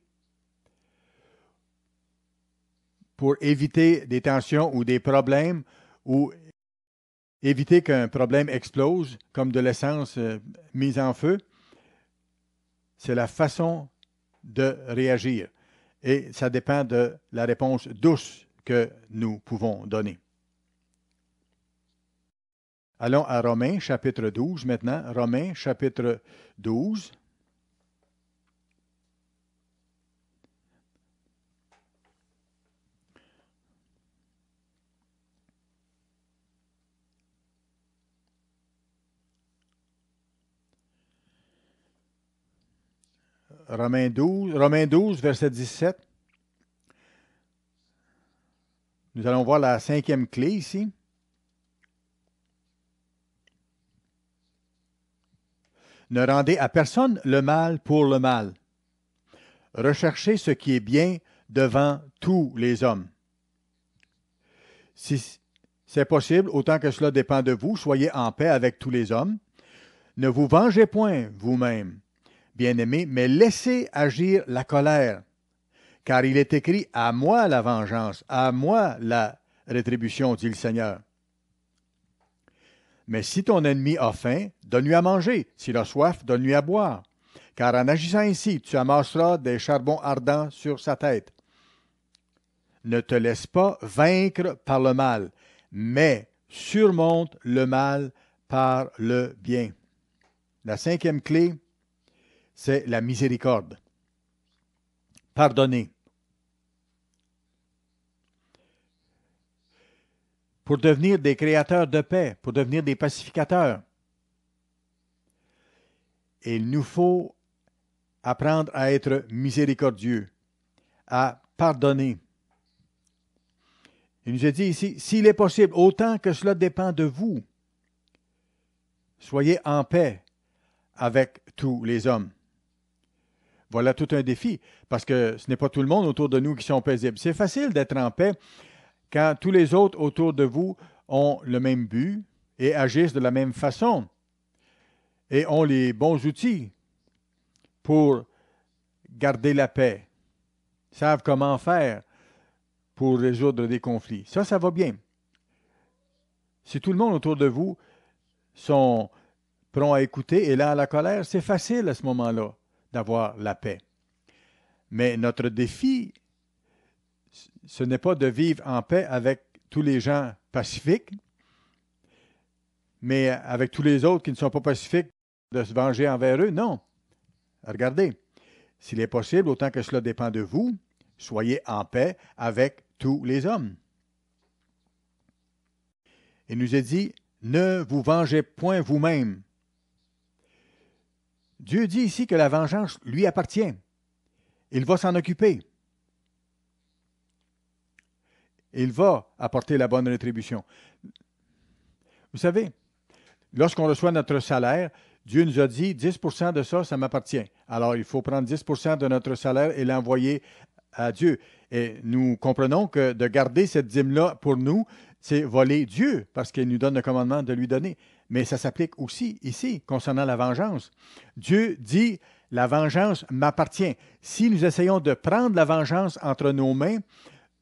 pour éviter des tensions ou des problèmes ou éviter qu'un problème explose, comme de l'essence euh, mise en feu, c'est la façon de réagir. Et ça dépend de la réponse douce que nous pouvons donner. Allons à Romains chapitre 12 maintenant. Romains chapitre 12. Romains 12, Romains 12, verset 17. Nous allons voir la cinquième clé ici. Ne rendez à personne le mal pour le mal. Recherchez ce qui est bien devant tous les hommes. Si c'est possible, autant que cela dépend de vous, soyez en paix avec tous les hommes. Ne vous vengez point vous-même, bien-aimés, mais laissez agir la colère. Car il est écrit, à moi la vengeance, à moi la rétribution, dit le Seigneur. Mais si ton ennemi a faim, donne-lui à manger. S'il a soif, donne-lui à boire. Car en agissant ainsi, tu amasseras des charbons ardents sur sa tête. Ne te laisse pas vaincre par le mal, mais surmonte le mal par le bien. La cinquième clé, c'est la miséricorde. Pardonnez. pour devenir des créateurs de paix, pour devenir des pacificateurs. il nous faut apprendre à être miséricordieux, à pardonner. Il nous a dit ici, s'il est possible, autant que cela dépend de vous, soyez en paix avec tous les hommes. Voilà tout un défi, parce que ce n'est pas tout le monde autour de nous qui sont paisibles. C'est facile d'être en paix quand tous les autres autour de vous ont le même but et agissent de la même façon et ont les bons outils pour garder la paix, savent comment faire pour résoudre des conflits. Ça, ça va bien. Si tout le monde autour de vous sont prêts à écouter et là à la colère, c'est facile à ce moment-là d'avoir la paix. Mais notre défi ce n'est pas de vivre en paix avec tous les gens pacifiques, mais avec tous les autres qui ne sont pas pacifiques, de se venger envers eux. Non. Regardez, s'il est possible, autant que cela dépend de vous, soyez en paix avec tous les hommes. Il nous est dit, ne vous vengez point vous-même. Dieu dit ici que la vengeance lui appartient. Il va s'en occuper il va apporter la bonne rétribution. Vous savez, lorsqu'on reçoit notre salaire, Dieu nous a dit 10 de ça, ça m'appartient. Alors, il faut prendre 10 de notre salaire et l'envoyer à Dieu. Et nous comprenons que de garder cette dîme-là pour nous, c'est voler Dieu, parce qu'il nous donne le commandement de lui donner. Mais ça s'applique aussi ici, concernant la vengeance. Dieu dit, la vengeance m'appartient. Si nous essayons de prendre la vengeance entre nos mains,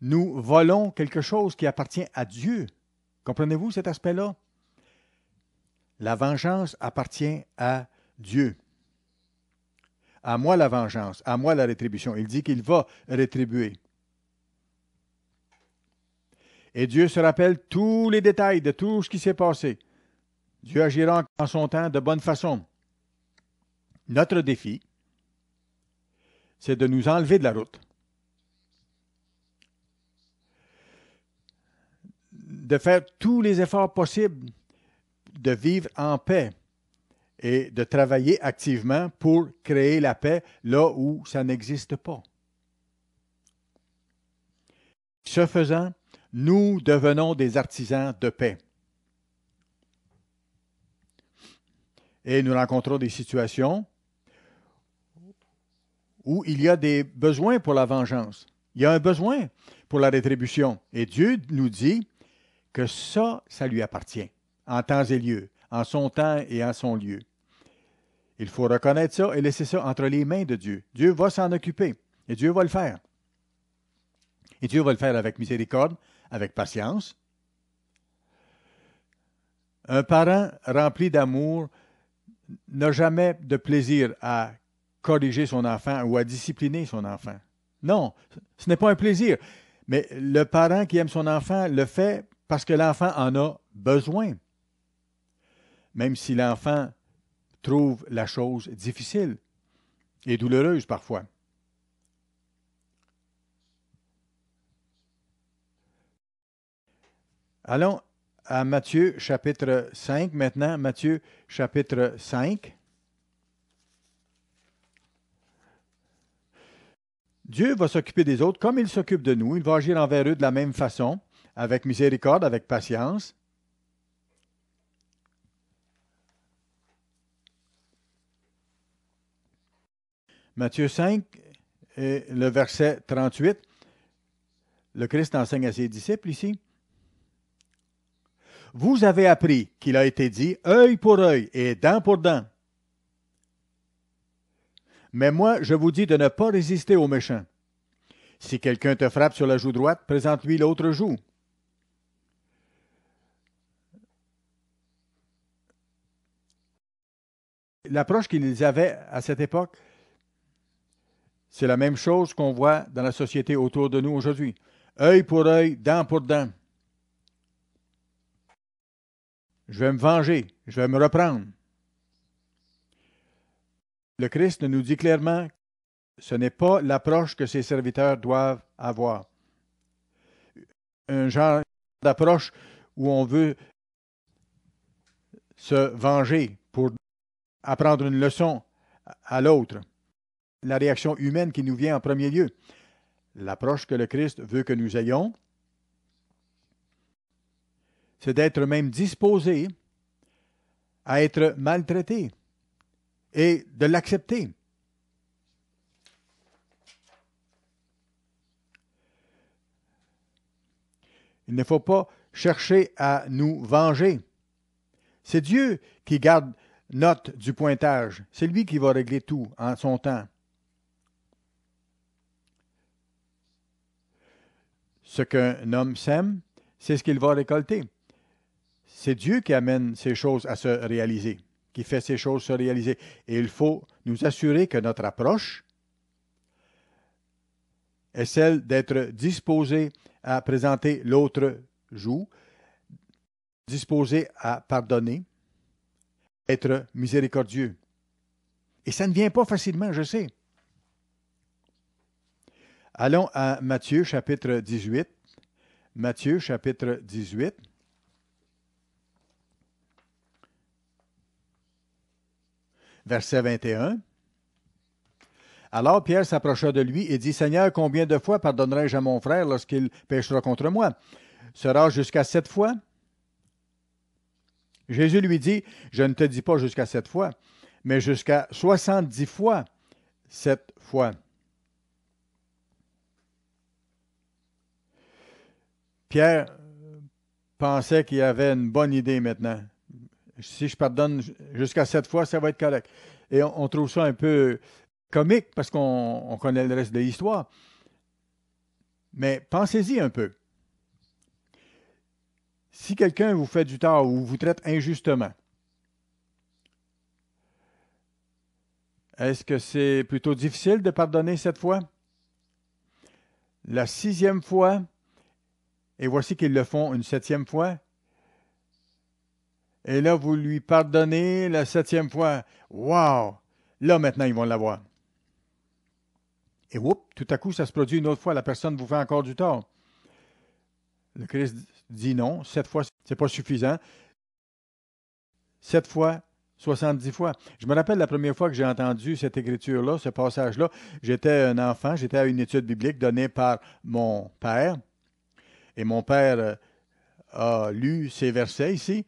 nous volons quelque chose qui appartient à Dieu. Comprenez-vous cet aspect-là? La vengeance appartient à Dieu. À moi la vengeance, à moi la rétribution. Il dit qu'il va rétribuer. Et Dieu se rappelle tous les détails de tout ce qui s'est passé. Dieu agira en son temps de bonne façon. Notre défi, c'est de nous enlever de la route de faire tous les efforts possibles, de vivre en paix et de travailler activement pour créer la paix là où ça n'existe pas. Ce faisant, nous devenons des artisans de paix. Et nous rencontrons des situations où il y a des besoins pour la vengeance. Il y a un besoin pour la rétribution. Et Dieu nous dit, que ça, ça lui appartient, en temps et lieu, en son temps et en son lieu. Il faut reconnaître ça et laisser ça entre les mains de Dieu. Dieu va s'en occuper et Dieu va le faire. Et Dieu va le faire avec miséricorde, avec patience. Un parent rempli d'amour n'a jamais de plaisir à corriger son enfant ou à discipliner son enfant. Non, ce n'est pas un plaisir. Mais le parent qui aime son enfant le fait parce que l'enfant en a besoin. Même si l'enfant trouve la chose difficile et douloureuse parfois. Allons à Matthieu chapitre 5 maintenant, Matthieu chapitre 5. Dieu va s'occuper des autres comme il s'occupe de nous, il va agir envers eux de la même façon avec miséricorde, avec patience. Matthieu 5, et le verset 38, le Christ enseigne à ses disciples ici. Vous avez appris qu'il a été dit œil pour œil et dent pour dent. Mais moi, je vous dis de ne pas résister aux méchants. Si quelqu'un te frappe sur la joue droite, présente-lui l'autre joue. l'approche qu'ils avaient à cette époque, c'est la même chose qu'on voit dans la société autour de nous aujourd'hui. Œil pour œil, dent pour dent. Je vais me venger, je vais me reprendre. Le Christ nous dit clairement ce n'est pas l'approche que ses serviteurs doivent avoir. Un genre d'approche où on veut se venger, apprendre une leçon à l'autre. La réaction humaine qui nous vient en premier lieu. L'approche que le Christ veut que nous ayons, c'est d'être même disposé à être maltraité et de l'accepter. Il ne faut pas chercher à nous venger. C'est Dieu qui garde note du pointage. C'est lui qui va régler tout en son temps. Ce qu'un homme sème, c'est ce qu'il va récolter. C'est Dieu qui amène ces choses à se réaliser, qui fait ces choses se réaliser. Et il faut nous assurer que notre approche est celle d'être disposé à présenter l'autre joue, disposé à pardonner, être miséricordieux. Et ça ne vient pas facilement, je sais. Allons à Matthieu chapitre 18. Matthieu chapitre 18. Verset 21. Alors Pierre s'approcha de lui et dit, Seigneur, combien de fois pardonnerai-je à mon frère lorsqu'il péchera contre moi sera jusqu'à sept fois Jésus lui dit, je ne te dis pas jusqu'à sept fois, mais jusqu'à soixante-dix fois sept fois. Pierre pensait qu'il avait une bonne idée maintenant. Si je pardonne jusqu'à sept fois, ça va être correct. Et on, trouve ça un peu comique parce qu'on connaît le reste de l'histoire. Mais pensez-y un peu. Si quelqu'un vous fait du tort ou vous traite injustement, est-ce que c'est plutôt difficile de pardonner cette fois? La sixième fois, et voici qu'ils le font une septième fois, et là, vous lui pardonnez la septième fois. Wow! Là, maintenant, ils vont l'avoir. Et whoop, tout à coup, ça se produit une autre fois. La personne vous fait encore du tort. Le Christ dit non. Sept fois, n'est pas suffisant. Sept fois, soixante-dix fois. Je me rappelle la première fois que j'ai entendu cette écriture-là, ce passage-là. J'étais un enfant, j'étais à une étude biblique donnée par mon père. Et mon père euh, a lu ces versets ici.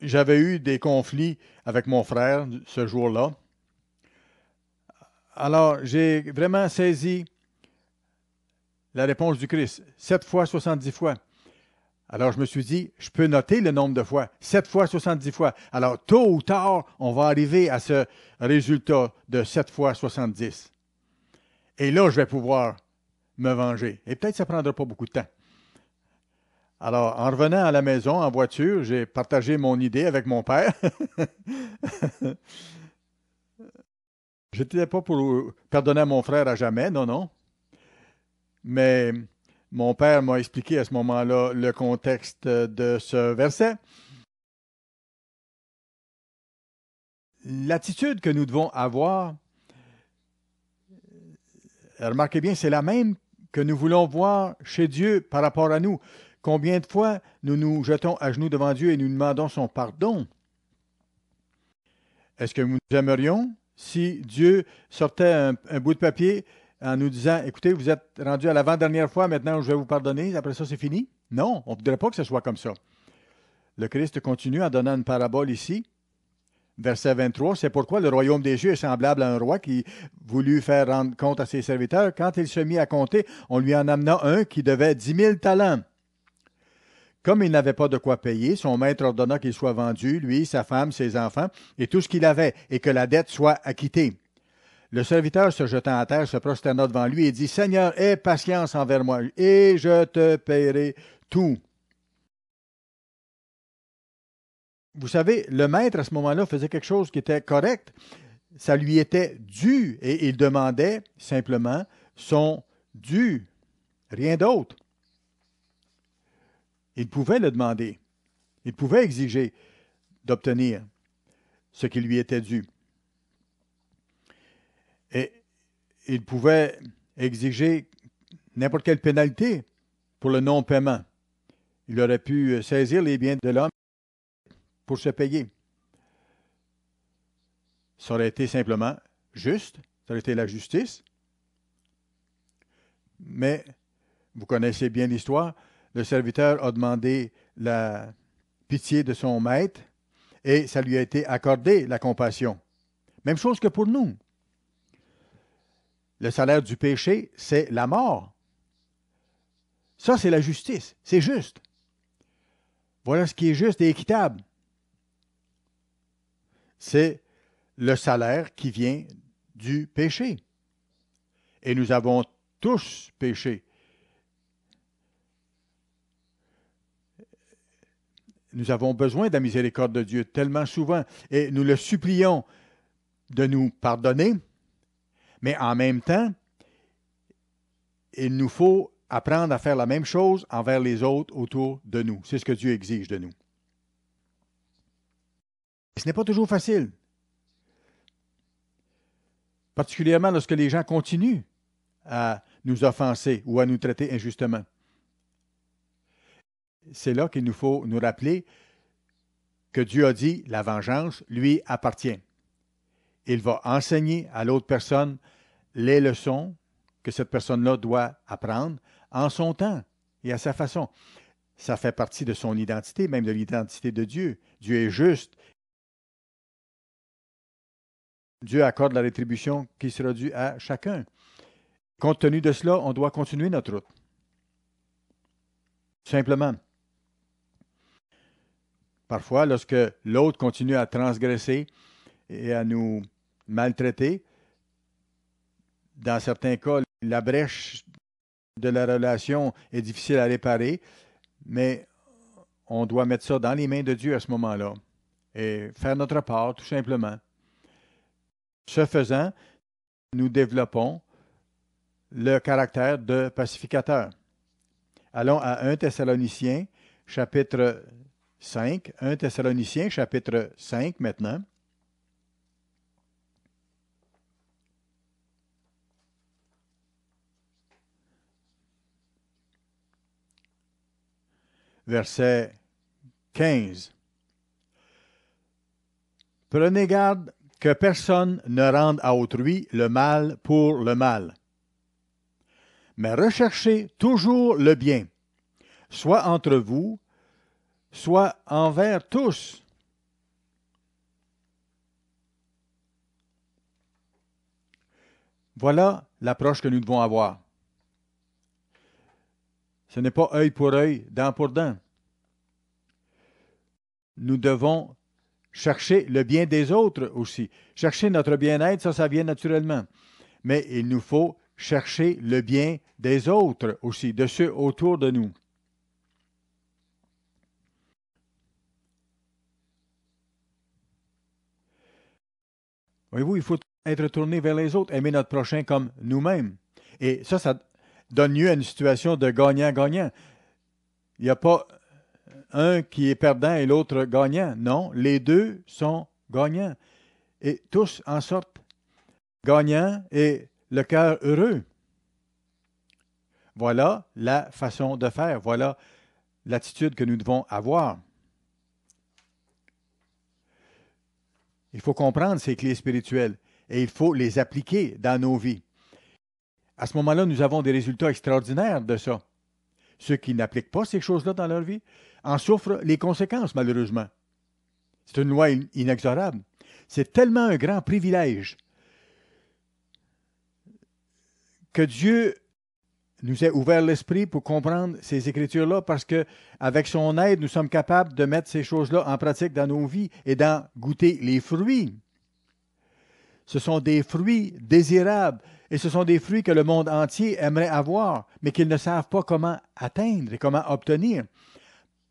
J'avais eu des conflits avec mon frère ce jour-là. Alors, j'ai vraiment saisi la réponse du Christ. Sept fois, 70 fois. Alors, je me suis dit, je peux noter le nombre de fois, 7 fois, 70 fois. Alors, tôt ou tard, on va arriver à ce résultat de 7 fois 70. Et là, je vais pouvoir me venger. Et peut-être ça ne prendra pas beaucoup de temps. Alors, en revenant à la maison, en voiture, j'ai partagé mon idée avec mon père. Je n'étais pas pour pardonner à mon frère à jamais, non, non. Mais mon père m'a expliqué à ce moment-là le contexte de ce verset. L'attitude que nous devons avoir, remarquez bien, c'est la même que nous voulons voir chez Dieu par rapport à nous. Combien de fois nous nous jetons à genoux devant Dieu et nous demandons son pardon? Est-ce que nous aimerions si Dieu sortait un, un bout de papier en nous disant Écoutez, vous êtes rendu à l'avant-dernière fois, maintenant je vais vous pardonner, après ça c'est fini Non, on ne voudrait pas que ce soit comme ça. Le Christ continue en donnant une parabole ici. Verset 23, c'est pourquoi le royaume des Juifs est semblable à un roi qui voulut faire rendre compte à ses serviteurs. Quand il se mit à compter, on lui en amena un qui devait dix mille talents. Comme il n'avait pas de quoi payer, son maître ordonna qu'il soit vendu, lui, sa femme, ses enfants, et tout ce qu'il avait, et que la dette soit acquittée. Le serviteur se jetant à terre se prosterna devant lui et dit Seigneur, aie patience envers moi, et je te paierai tout. Vous savez, le maître à ce moment-là faisait quelque chose qui était correct. Ça lui était dû et il demandait simplement son dû, rien d'autre. Il pouvait le demander. Il pouvait exiger d'obtenir ce qui lui était dû. il pouvait exiger n'importe quelle pénalité pour le non-paiement. Il aurait pu saisir les biens de l'homme pour se payer. Ça aurait été simplement juste, ça aurait été la justice. Mais vous connaissez bien l'histoire, le serviteur a demandé la pitié de son maître et ça lui a été accordé, la compassion. Même chose que pour nous le salaire du péché, c'est la mort. Ça, c'est la justice. C'est juste. Voilà ce qui est juste et équitable. C'est le salaire qui vient du péché. Et nous avons tous péché. Nous avons besoin de la miséricorde de Dieu tellement souvent et nous le supplions de nous pardonner mais en même temps, il nous faut apprendre à faire la même chose envers les autres autour de nous. C'est ce que Dieu exige de nous. Ce n'est pas toujours facile, particulièrement lorsque les gens continuent à nous offenser ou à nous traiter injustement. C'est là qu'il nous faut nous rappeler que Dieu a dit, la vengeance lui appartient. Il va enseigner à l'autre personne les leçons que cette personne-là doit apprendre en son temps et à sa façon. Ça fait partie de son identité, même de l'identité de Dieu. Dieu est juste. Dieu accorde la rétribution qui sera due à chacun. Compte tenu de cela, on doit continuer notre route. Simplement. Parfois, lorsque l'autre continue à transgresser et à nous maltraiter, dans certains cas, la brèche de la relation est difficile à réparer, mais on doit mettre ça dans les mains de Dieu à ce moment-là et faire notre part, tout simplement. Ce faisant, nous développons le caractère de pacificateur. Allons à 1 Thessaloniciens, chapitre 5. 1 Thessaloniciens, chapitre 5 maintenant. verset 15. Prenez garde que personne ne rende à autrui le mal pour le mal, mais recherchez toujours le bien, soit entre vous, soit envers tous. Voilà l'approche que nous devons avoir. Ce n'est pas œil pour œil, dent pour dent. Nous devons chercher le bien des autres aussi. Chercher notre bien-être, ça, ça vient naturellement. Mais il nous faut chercher le bien des autres aussi, de ceux autour de nous. Voyez-vous, il faut être tourné vers les autres, aimer notre prochain comme nous-mêmes. Et ça, ça donne lieu à une situation de gagnant-gagnant. Il n'y a pas un qui est perdant et l'autre gagnant. Non, les deux sont gagnants. Et tous en sortent gagnants et le cœur heureux. Voilà la façon de faire. Voilà l'attitude que nous devons avoir. Il faut comprendre ces clés spirituelles et il faut les appliquer dans nos vies à ce moment-là, nous avons des résultats extraordinaires de ça. Ceux qui n'appliquent pas ces choses-là dans leur vie en souffrent les conséquences, malheureusement. C'est une loi inexorable. C'est tellement un grand privilège que Dieu nous ait ouvert l'esprit pour comprendre ces écritures-là parce que avec son aide, nous sommes capables de mettre ces choses-là en pratique dans nos vies et d'en goûter les fruits. Ce sont des fruits désirables et ce sont des fruits que le monde entier aimerait avoir, mais qu'ils ne savent pas comment atteindre et comment obtenir,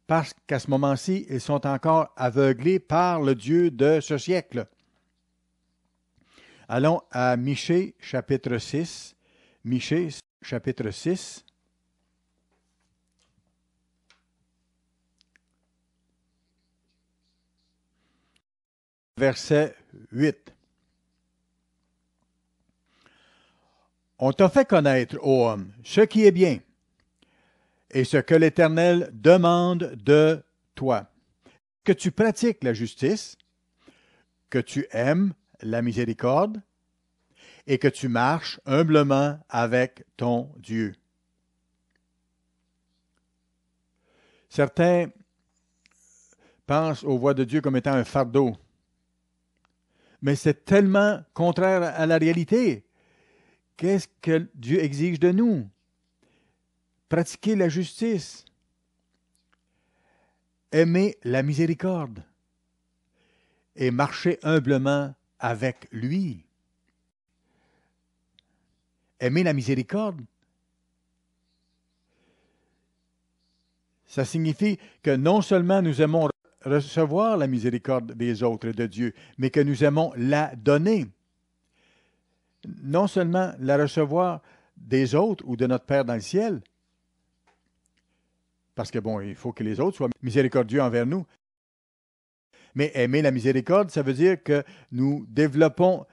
parce qu'à ce moment-ci, ils sont encore aveuglés par le Dieu de ce siècle. Allons à Michée chapitre 6. Michée chapitre 6. Verset 8. On t'a fait connaître, ô homme, ce qui est bien et ce que l'Éternel demande de toi. Que tu pratiques la justice, que tu aimes la miséricorde, et que tu marches humblement avec ton Dieu. Certains pensent aux voies de Dieu comme étant un fardeau, mais c'est tellement contraire à la réalité. Qu'est-ce que Dieu exige de nous Pratiquer la justice, aimer la miséricorde et marcher humblement avec lui. Aimer la miséricorde, ça signifie que non seulement nous aimons recevoir la miséricorde des autres et de Dieu, mais que nous aimons la donner non seulement la recevoir des autres ou de notre Père dans le ciel, parce que bon, il faut que les autres soient miséricordieux envers nous. Mais aimer la miséricorde, ça veut dire que nous développons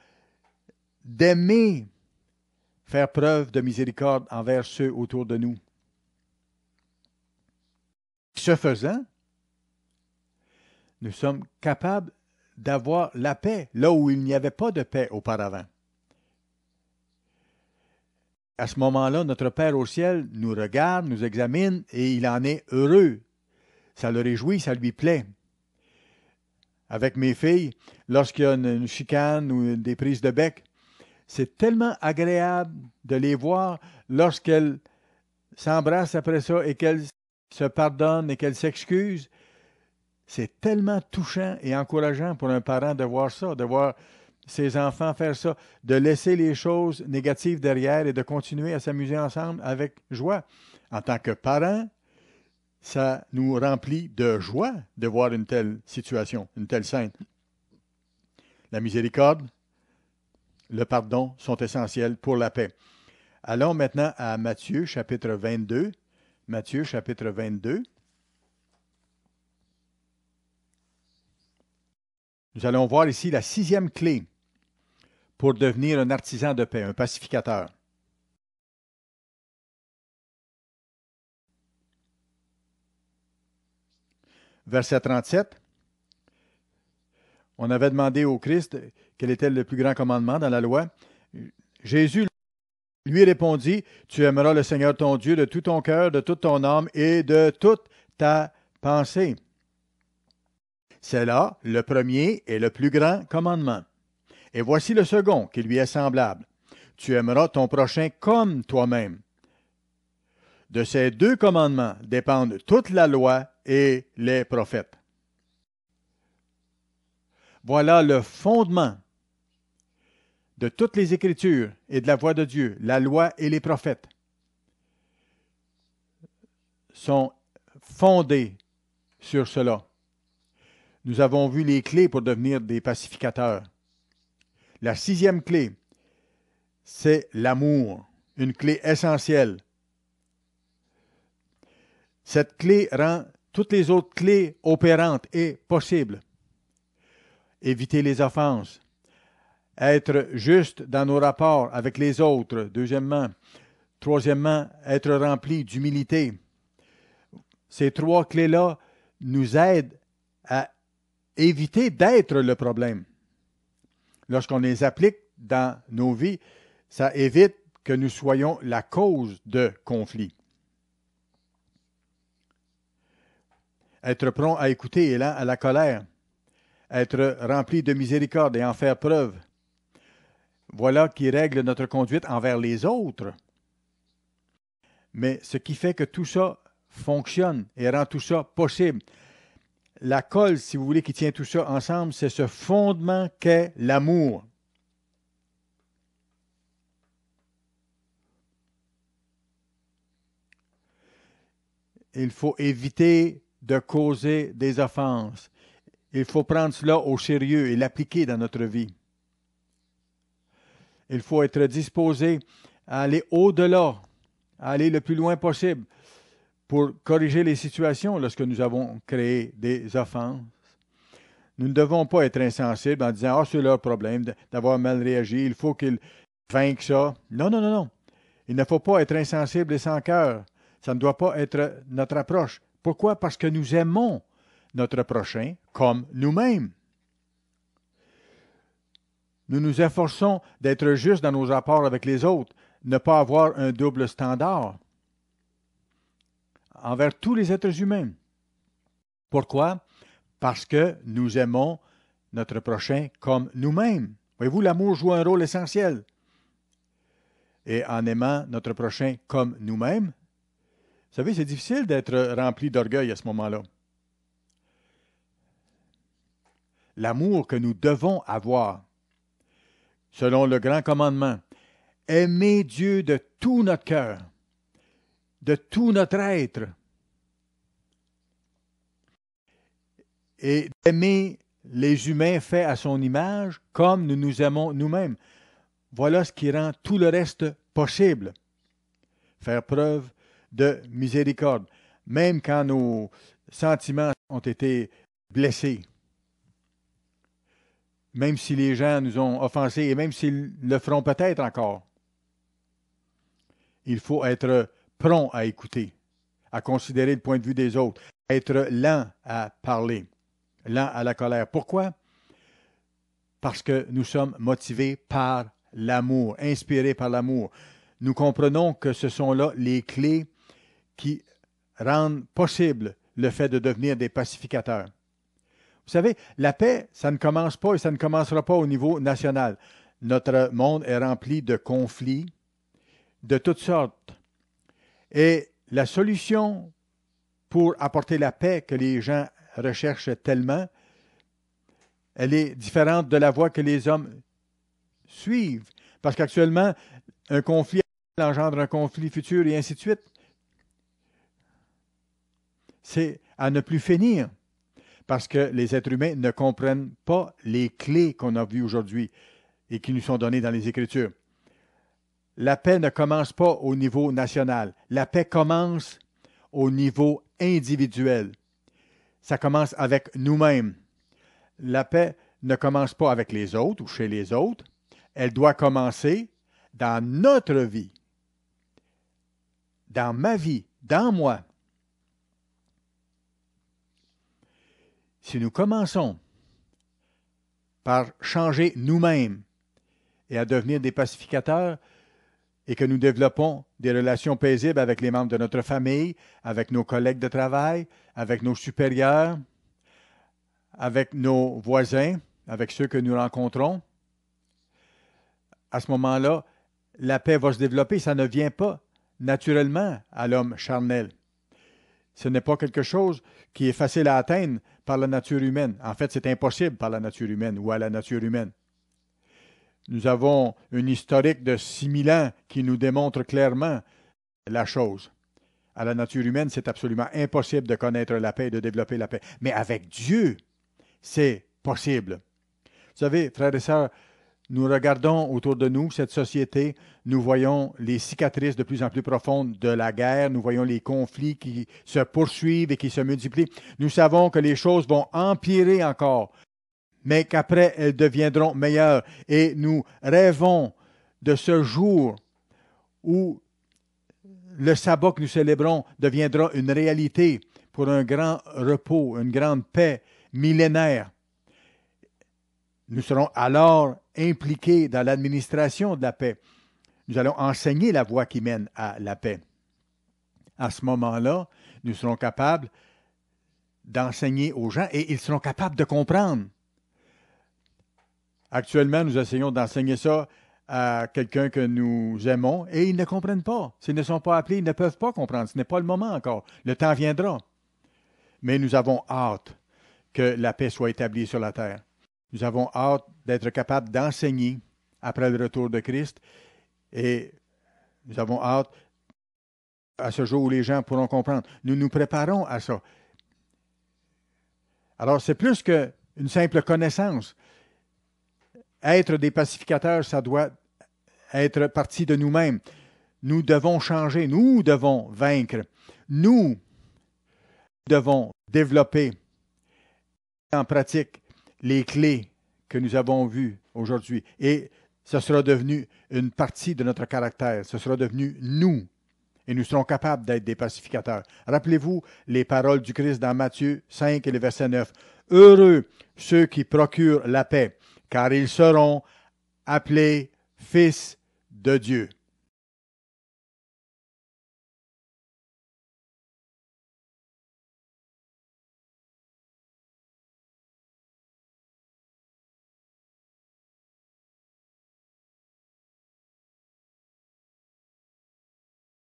d'aimer faire preuve de miséricorde envers ceux autour de nous. Ce faisant, nous sommes capables d'avoir la paix là où il n'y avait pas de paix auparavant à ce moment-là, notre Père au ciel nous regarde, nous examine et il en est heureux. Ça le réjouit, ça lui plaît. Avec mes filles, lorsqu'il y a une, chicane ou des prises de bec, c'est tellement agréable de les voir lorsqu'elles s'embrassent après ça et qu'elles se pardonnent et qu'elles s'excusent. C'est tellement touchant et encourageant pour un parent de voir ça, de voir ses enfants faire ça, de laisser les choses négatives derrière et de continuer à s'amuser ensemble avec joie. En tant que parents, ça nous remplit de joie de voir une telle situation, une telle scène. La miséricorde, le pardon sont essentiels pour la paix. Allons maintenant à Matthieu chapitre 22. Matthieu chapitre 22. Nous allons voir ici la sixième clé pour devenir un artisan de paix, un pacificateur. Verset 37. On avait demandé au Christ quel était le plus grand commandement dans la loi. Jésus lui répondit, Tu aimeras le Seigneur ton Dieu de tout ton cœur, de toute ton âme et de toute ta pensée. C'est là le premier et le plus grand commandement. Et voici le second qui lui est semblable. Tu aimeras ton prochain comme toi-même. De ces deux commandements dépendent toute la loi et les prophètes. Voilà le fondement de toutes les Écritures et de la voix de Dieu, la loi et les prophètes sont fondés sur cela. Nous avons vu les clés pour devenir des pacificateurs. La sixième clé, c'est l'amour, une clé essentielle. Cette clé rend toutes les autres clés opérantes et possibles. Éviter les offenses. Être juste dans nos rapports avec les autres, deuxièmement. Troisièmement, être rempli d'humilité. Ces trois clés-là nous aident à éviter d'être le problème lorsqu'on les applique dans nos vies, ça évite que nous soyons la cause de conflits. Être prompt à écouter et lent à la colère. Être rempli de miséricorde et en faire preuve. Voilà qui règle notre conduite envers les autres. Mais ce qui fait que tout ça fonctionne et rend tout ça possible, la colle, si vous voulez, qui tient tout ça ensemble, c'est ce fondement qu'est l'amour. Il faut éviter de causer des offenses. Il faut prendre cela au sérieux et l'appliquer dans notre vie. Il faut être disposé à aller au-delà, à aller le plus loin possible, pour corriger les situations lorsque nous avons créé des offenses. Nous ne devons pas être insensibles en disant Ah, oh, c'est leur problème d'avoir mal réagi, il faut qu'ils vainquent ça. Non, non, non, non. Il ne faut pas être insensible et sans cœur. Ça ne doit pas être notre approche. Pourquoi? Parce que nous aimons notre prochain comme nous-mêmes. Nous nous efforçons d'être justes dans nos rapports avec les autres, ne pas avoir un double standard envers tous les êtres humains. Pourquoi? Parce que nous aimons notre prochain comme nous-mêmes. Voyez-vous, l'amour joue un rôle essentiel. Et en aimant notre prochain comme nous-mêmes, vous savez, c'est difficile d'être rempli d'orgueil à ce moment-là. L'amour que nous devons avoir, selon le grand commandement, aimer Dieu de tout notre cœur, de tout notre être et d'aimer les humains faits à son image comme nous nous aimons nous-mêmes. Voilà ce qui rend tout le reste possible. Faire preuve de miséricorde, même quand nos sentiments ont été blessés, même si les gens nous ont offensés et même s'ils le feront peut-être encore. Il faut être prompt à écouter, à considérer le point de vue des autres, à être lent à parler, lent à la colère. Pourquoi? Parce que nous sommes motivés par l'amour, inspirés par l'amour. Nous comprenons que ce sont là les clés qui rendent possible le fait de devenir des pacificateurs. Vous savez, la paix, ça ne commence pas et ça ne commencera pas au niveau national. Notre monde est rempli de conflits de toutes sortes et la solution pour apporter la paix que les gens recherchent tellement, elle est différente de la voie que les hommes suivent. Parce qu'actuellement, un conflit engendre un conflit futur et ainsi de suite. C'est à ne plus finir. Parce que les êtres humains ne comprennent pas les clés qu'on a vues aujourd'hui et qui nous sont données dans les Écritures la paix ne commence pas au niveau national. La paix commence au niveau individuel. Ça commence avec nous-mêmes. La paix ne commence pas avec les autres ou chez les autres. Elle doit commencer dans notre vie, dans ma vie, dans moi. Si nous commençons par changer nous-mêmes et à devenir des pacificateurs, et que nous développons des relations paisibles avec les membres de notre famille, avec nos collègues de travail, avec nos supérieurs, avec nos voisins, avec ceux que nous rencontrons, à ce moment-là, la paix va se développer. Ça ne vient pas naturellement à l'homme charnel. Ce n'est pas quelque chose qui est facile à atteindre par la nature humaine. En fait, c'est impossible par la nature humaine ou à la nature humaine. Nous avons une historique de 6000 ans qui nous démontre clairement la chose. À la nature humaine, c'est absolument impossible de connaître la paix et de développer la paix. Mais avec Dieu, c'est possible. Vous savez, frères et sœurs, nous regardons autour de nous cette société, nous voyons les cicatrices de plus en plus profondes de la guerre, nous voyons les conflits qui se poursuivent et qui se multiplient. Nous savons que les choses vont empirer encore mais qu'après elles deviendront meilleures. Et nous rêvons de ce jour où le sabbat que nous célébrons deviendra une réalité pour un grand repos, une grande paix millénaire. Nous serons alors impliqués dans l'administration de la paix. Nous allons enseigner la voie qui mène à la paix. À ce moment-là, nous serons capables d'enseigner aux gens et ils seront capables de comprendre Actuellement, nous essayons d'enseigner ça à quelqu'un que nous aimons et ils ne comprennent pas. S'ils ne sont pas appelés, ils ne peuvent pas comprendre. Ce n'est pas le moment encore. Le temps viendra. Mais nous avons hâte que la paix soit établie sur la terre. Nous avons hâte d'être capables d'enseigner après le retour de Christ et nous avons hâte à ce jour où les gens pourront comprendre. Nous nous préparons à ça. Alors c'est plus qu'une simple connaissance être des pacificateurs, ça doit être partie de nous-mêmes. Nous devons changer, nous devons vaincre, nous devons développer en pratique les clés que nous avons vues aujourd'hui. Et ce sera devenu une partie de notre caractère, ce sera devenu nous. Et nous serons capables d'être des pacificateurs. Rappelez-vous les paroles du Christ dans Matthieu 5 et le verset 9. Heureux ceux qui procurent la paix car ils seront appelés fils de Dieu.